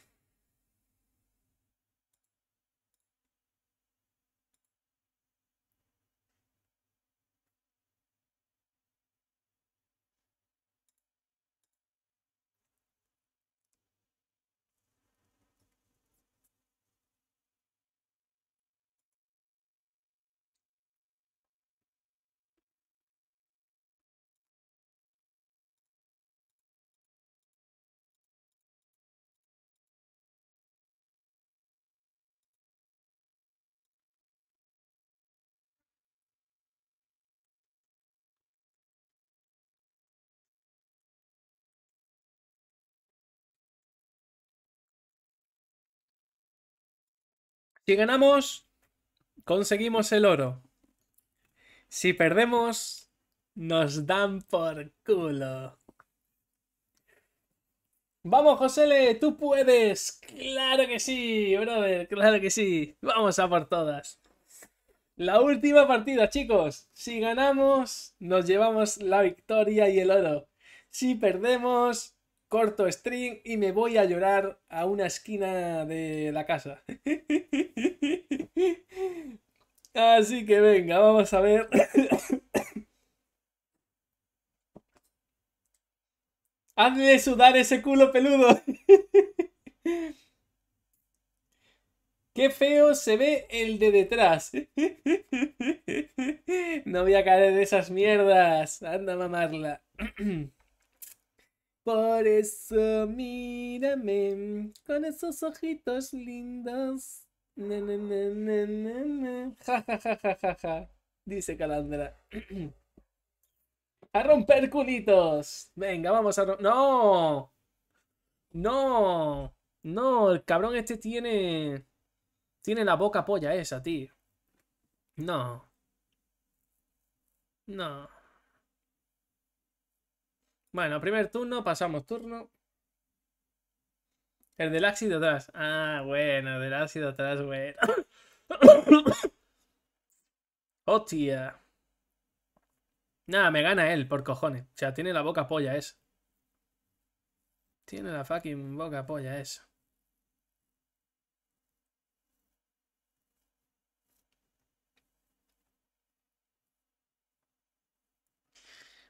Si ganamos, conseguimos el oro. Si perdemos, nos dan por culo. Vamos, Josele, tú puedes. Claro que sí, brother, claro que sí. Vamos a por todas. La última partida, chicos. Si ganamos, nos llevamos la victoria y el oro. Si perdemos, corto string y me voy a llorar a una esquina de la casa. Así que venga, vamos a ver. Hazle sudar ese culo peludo. Qué feo se ve el de detrás. No voy a caer de esas mierdas. Anda a mamarla. Por eso mírame con esos ojitos lindos. ja, ja, ja, Dice Calandra. a romper culitos. Venga, vamos a romper. ¡No! ¡No! No, el cabrón este tiene. Tiene la boca polla esa, tío. No. No. Bueno, primer turno, pasamos turno. El del ácido atrás. Ah, bueno, el del ácido atrás, bueno. Hostia. Nada, me gana él, por cojones. O sea, tiene la boca polla esa. Tiene la fucking boca polla esa.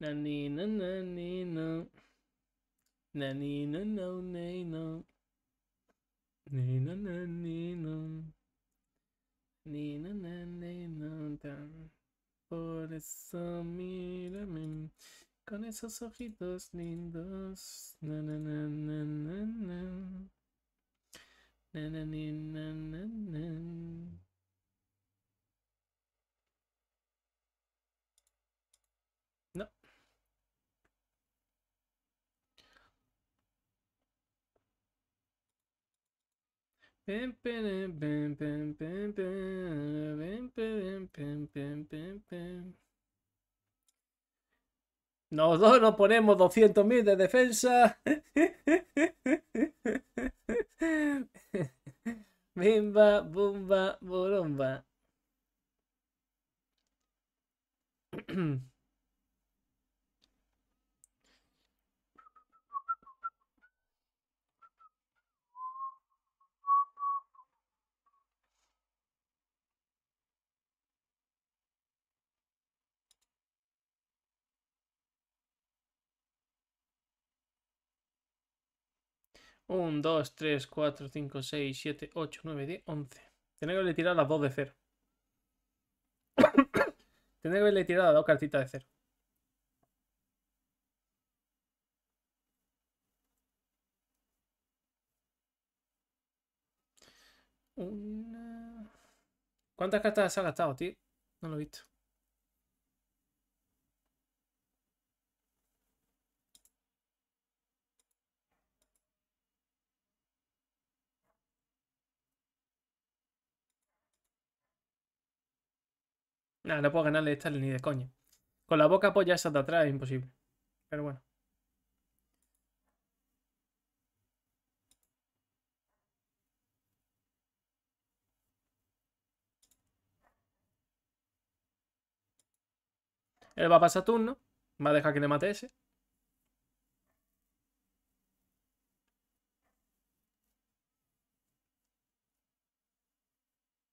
Na nanina. Nanina no. Na Nina no ni na Por eso mírame con esos ojitos lindos. Na na na na Nosotros nos ponemos 200.000 de defensa. Bimba, bumba, burumba 1, 2, 3, 4, 5, 6, 7, 8, 9, 10, 11. Tendré que haberle tirado las dos de cero. Tendré que haberle tirado las dos cartitas de cero. Una... ¿Cuántas cartas has gastado, tío? No lo he visto. Nada, no puedo ganarle esta ni de coña. Con la boca apoyada esa atrás es imposible. Pero bueno. Él va a pasar turno. Va a dejar que le mate ese.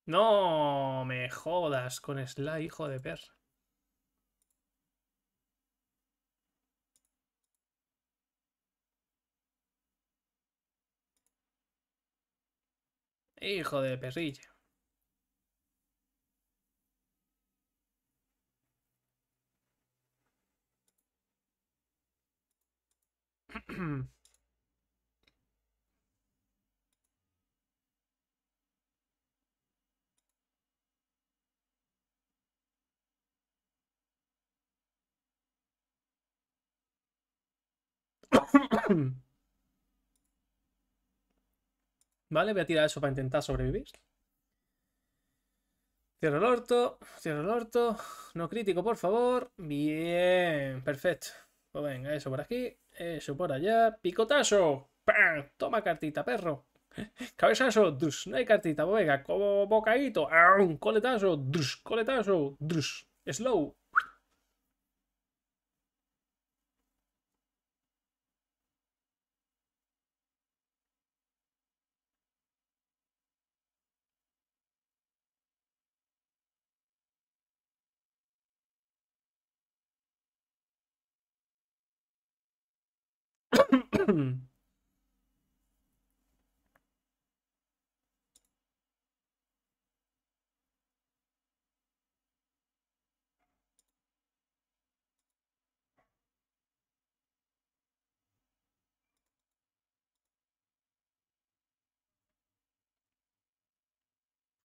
No me jodas con Sly, hijo de perra. Hijo de perrilla. vale, voy a tirar eso para intentar sobrevivir. Cierro el orto, cierro el orto. No crítico, por favor. Bien, perfecto. Pues venga, eso por aquí, eso por allá. Picotazo. Toma cartita, perro. Cabezazo, No hay cartita, pues venga, como bocadito. Coletazo, Coletazo, Slow,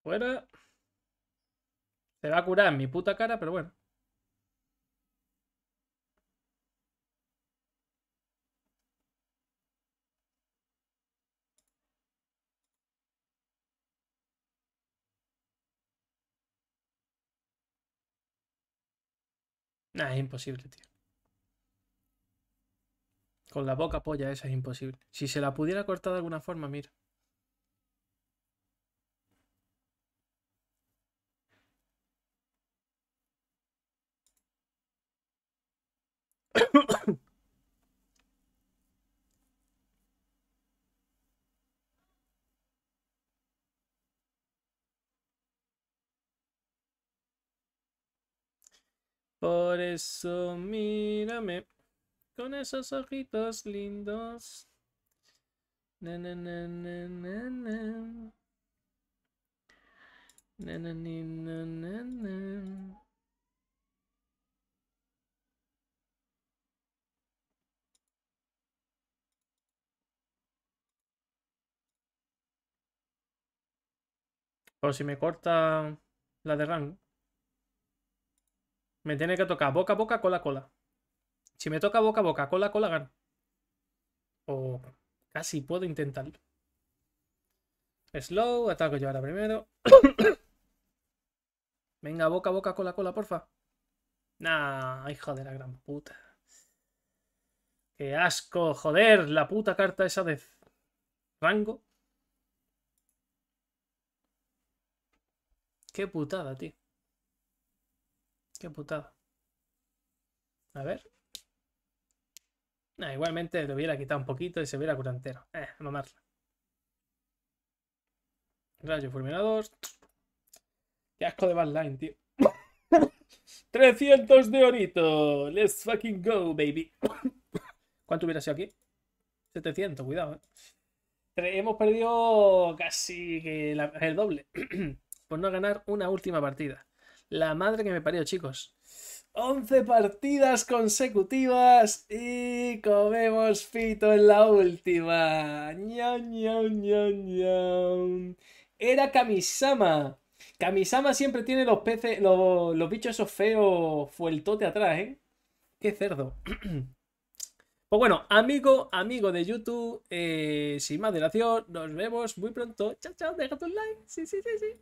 Fuera. Se va a curar mi puta cara, pero bueno. Ah, es imposible, tío. Con la boca polla esa es imposible. Si se la pudiera cortar de alguna forma, mira. Por eso mírame con esos ojitos lindos. Por si me corta la de rango. Me tiene que tocar boca a boca, cola a cola. Si me toca boca a boca, cola a cola, gan O casi puedo intentarlo. Slow, ataco yo ahora primero. Venga, boca a boca, cola a cola, porfa. Nah, hijo de la gran puta. Qué asco, joder, la puta carta esa vez rango. Qué putada, tío. Qué putada. A ver. Ah, igualmente lo hubiera quitado un poquito y se hubiera curado entero. Eh, no Rayo fulminador. Qué asco de Badline, tío. 300 de orito. Let's fucking go, baby. ¿Cuánto hubiera sido aquí? 700, cuidado. Eh. Hemos perdido casi el doble por no ganar una última partida. La madre que me parió, chicos. 11 partidas consecutivas y comemos fito en la última. Ña, Era Kamisama. Kamisama siempre tiene los peces, los, bichos esos feos fueltote atrás, ¿eh? Qué cerdo. pues bueno, amigo, amigo de YouTube, eh, sin más dilación, nos vemos muy pronto. Chao, chao, deja tu like. Sí, sí, sí, sí.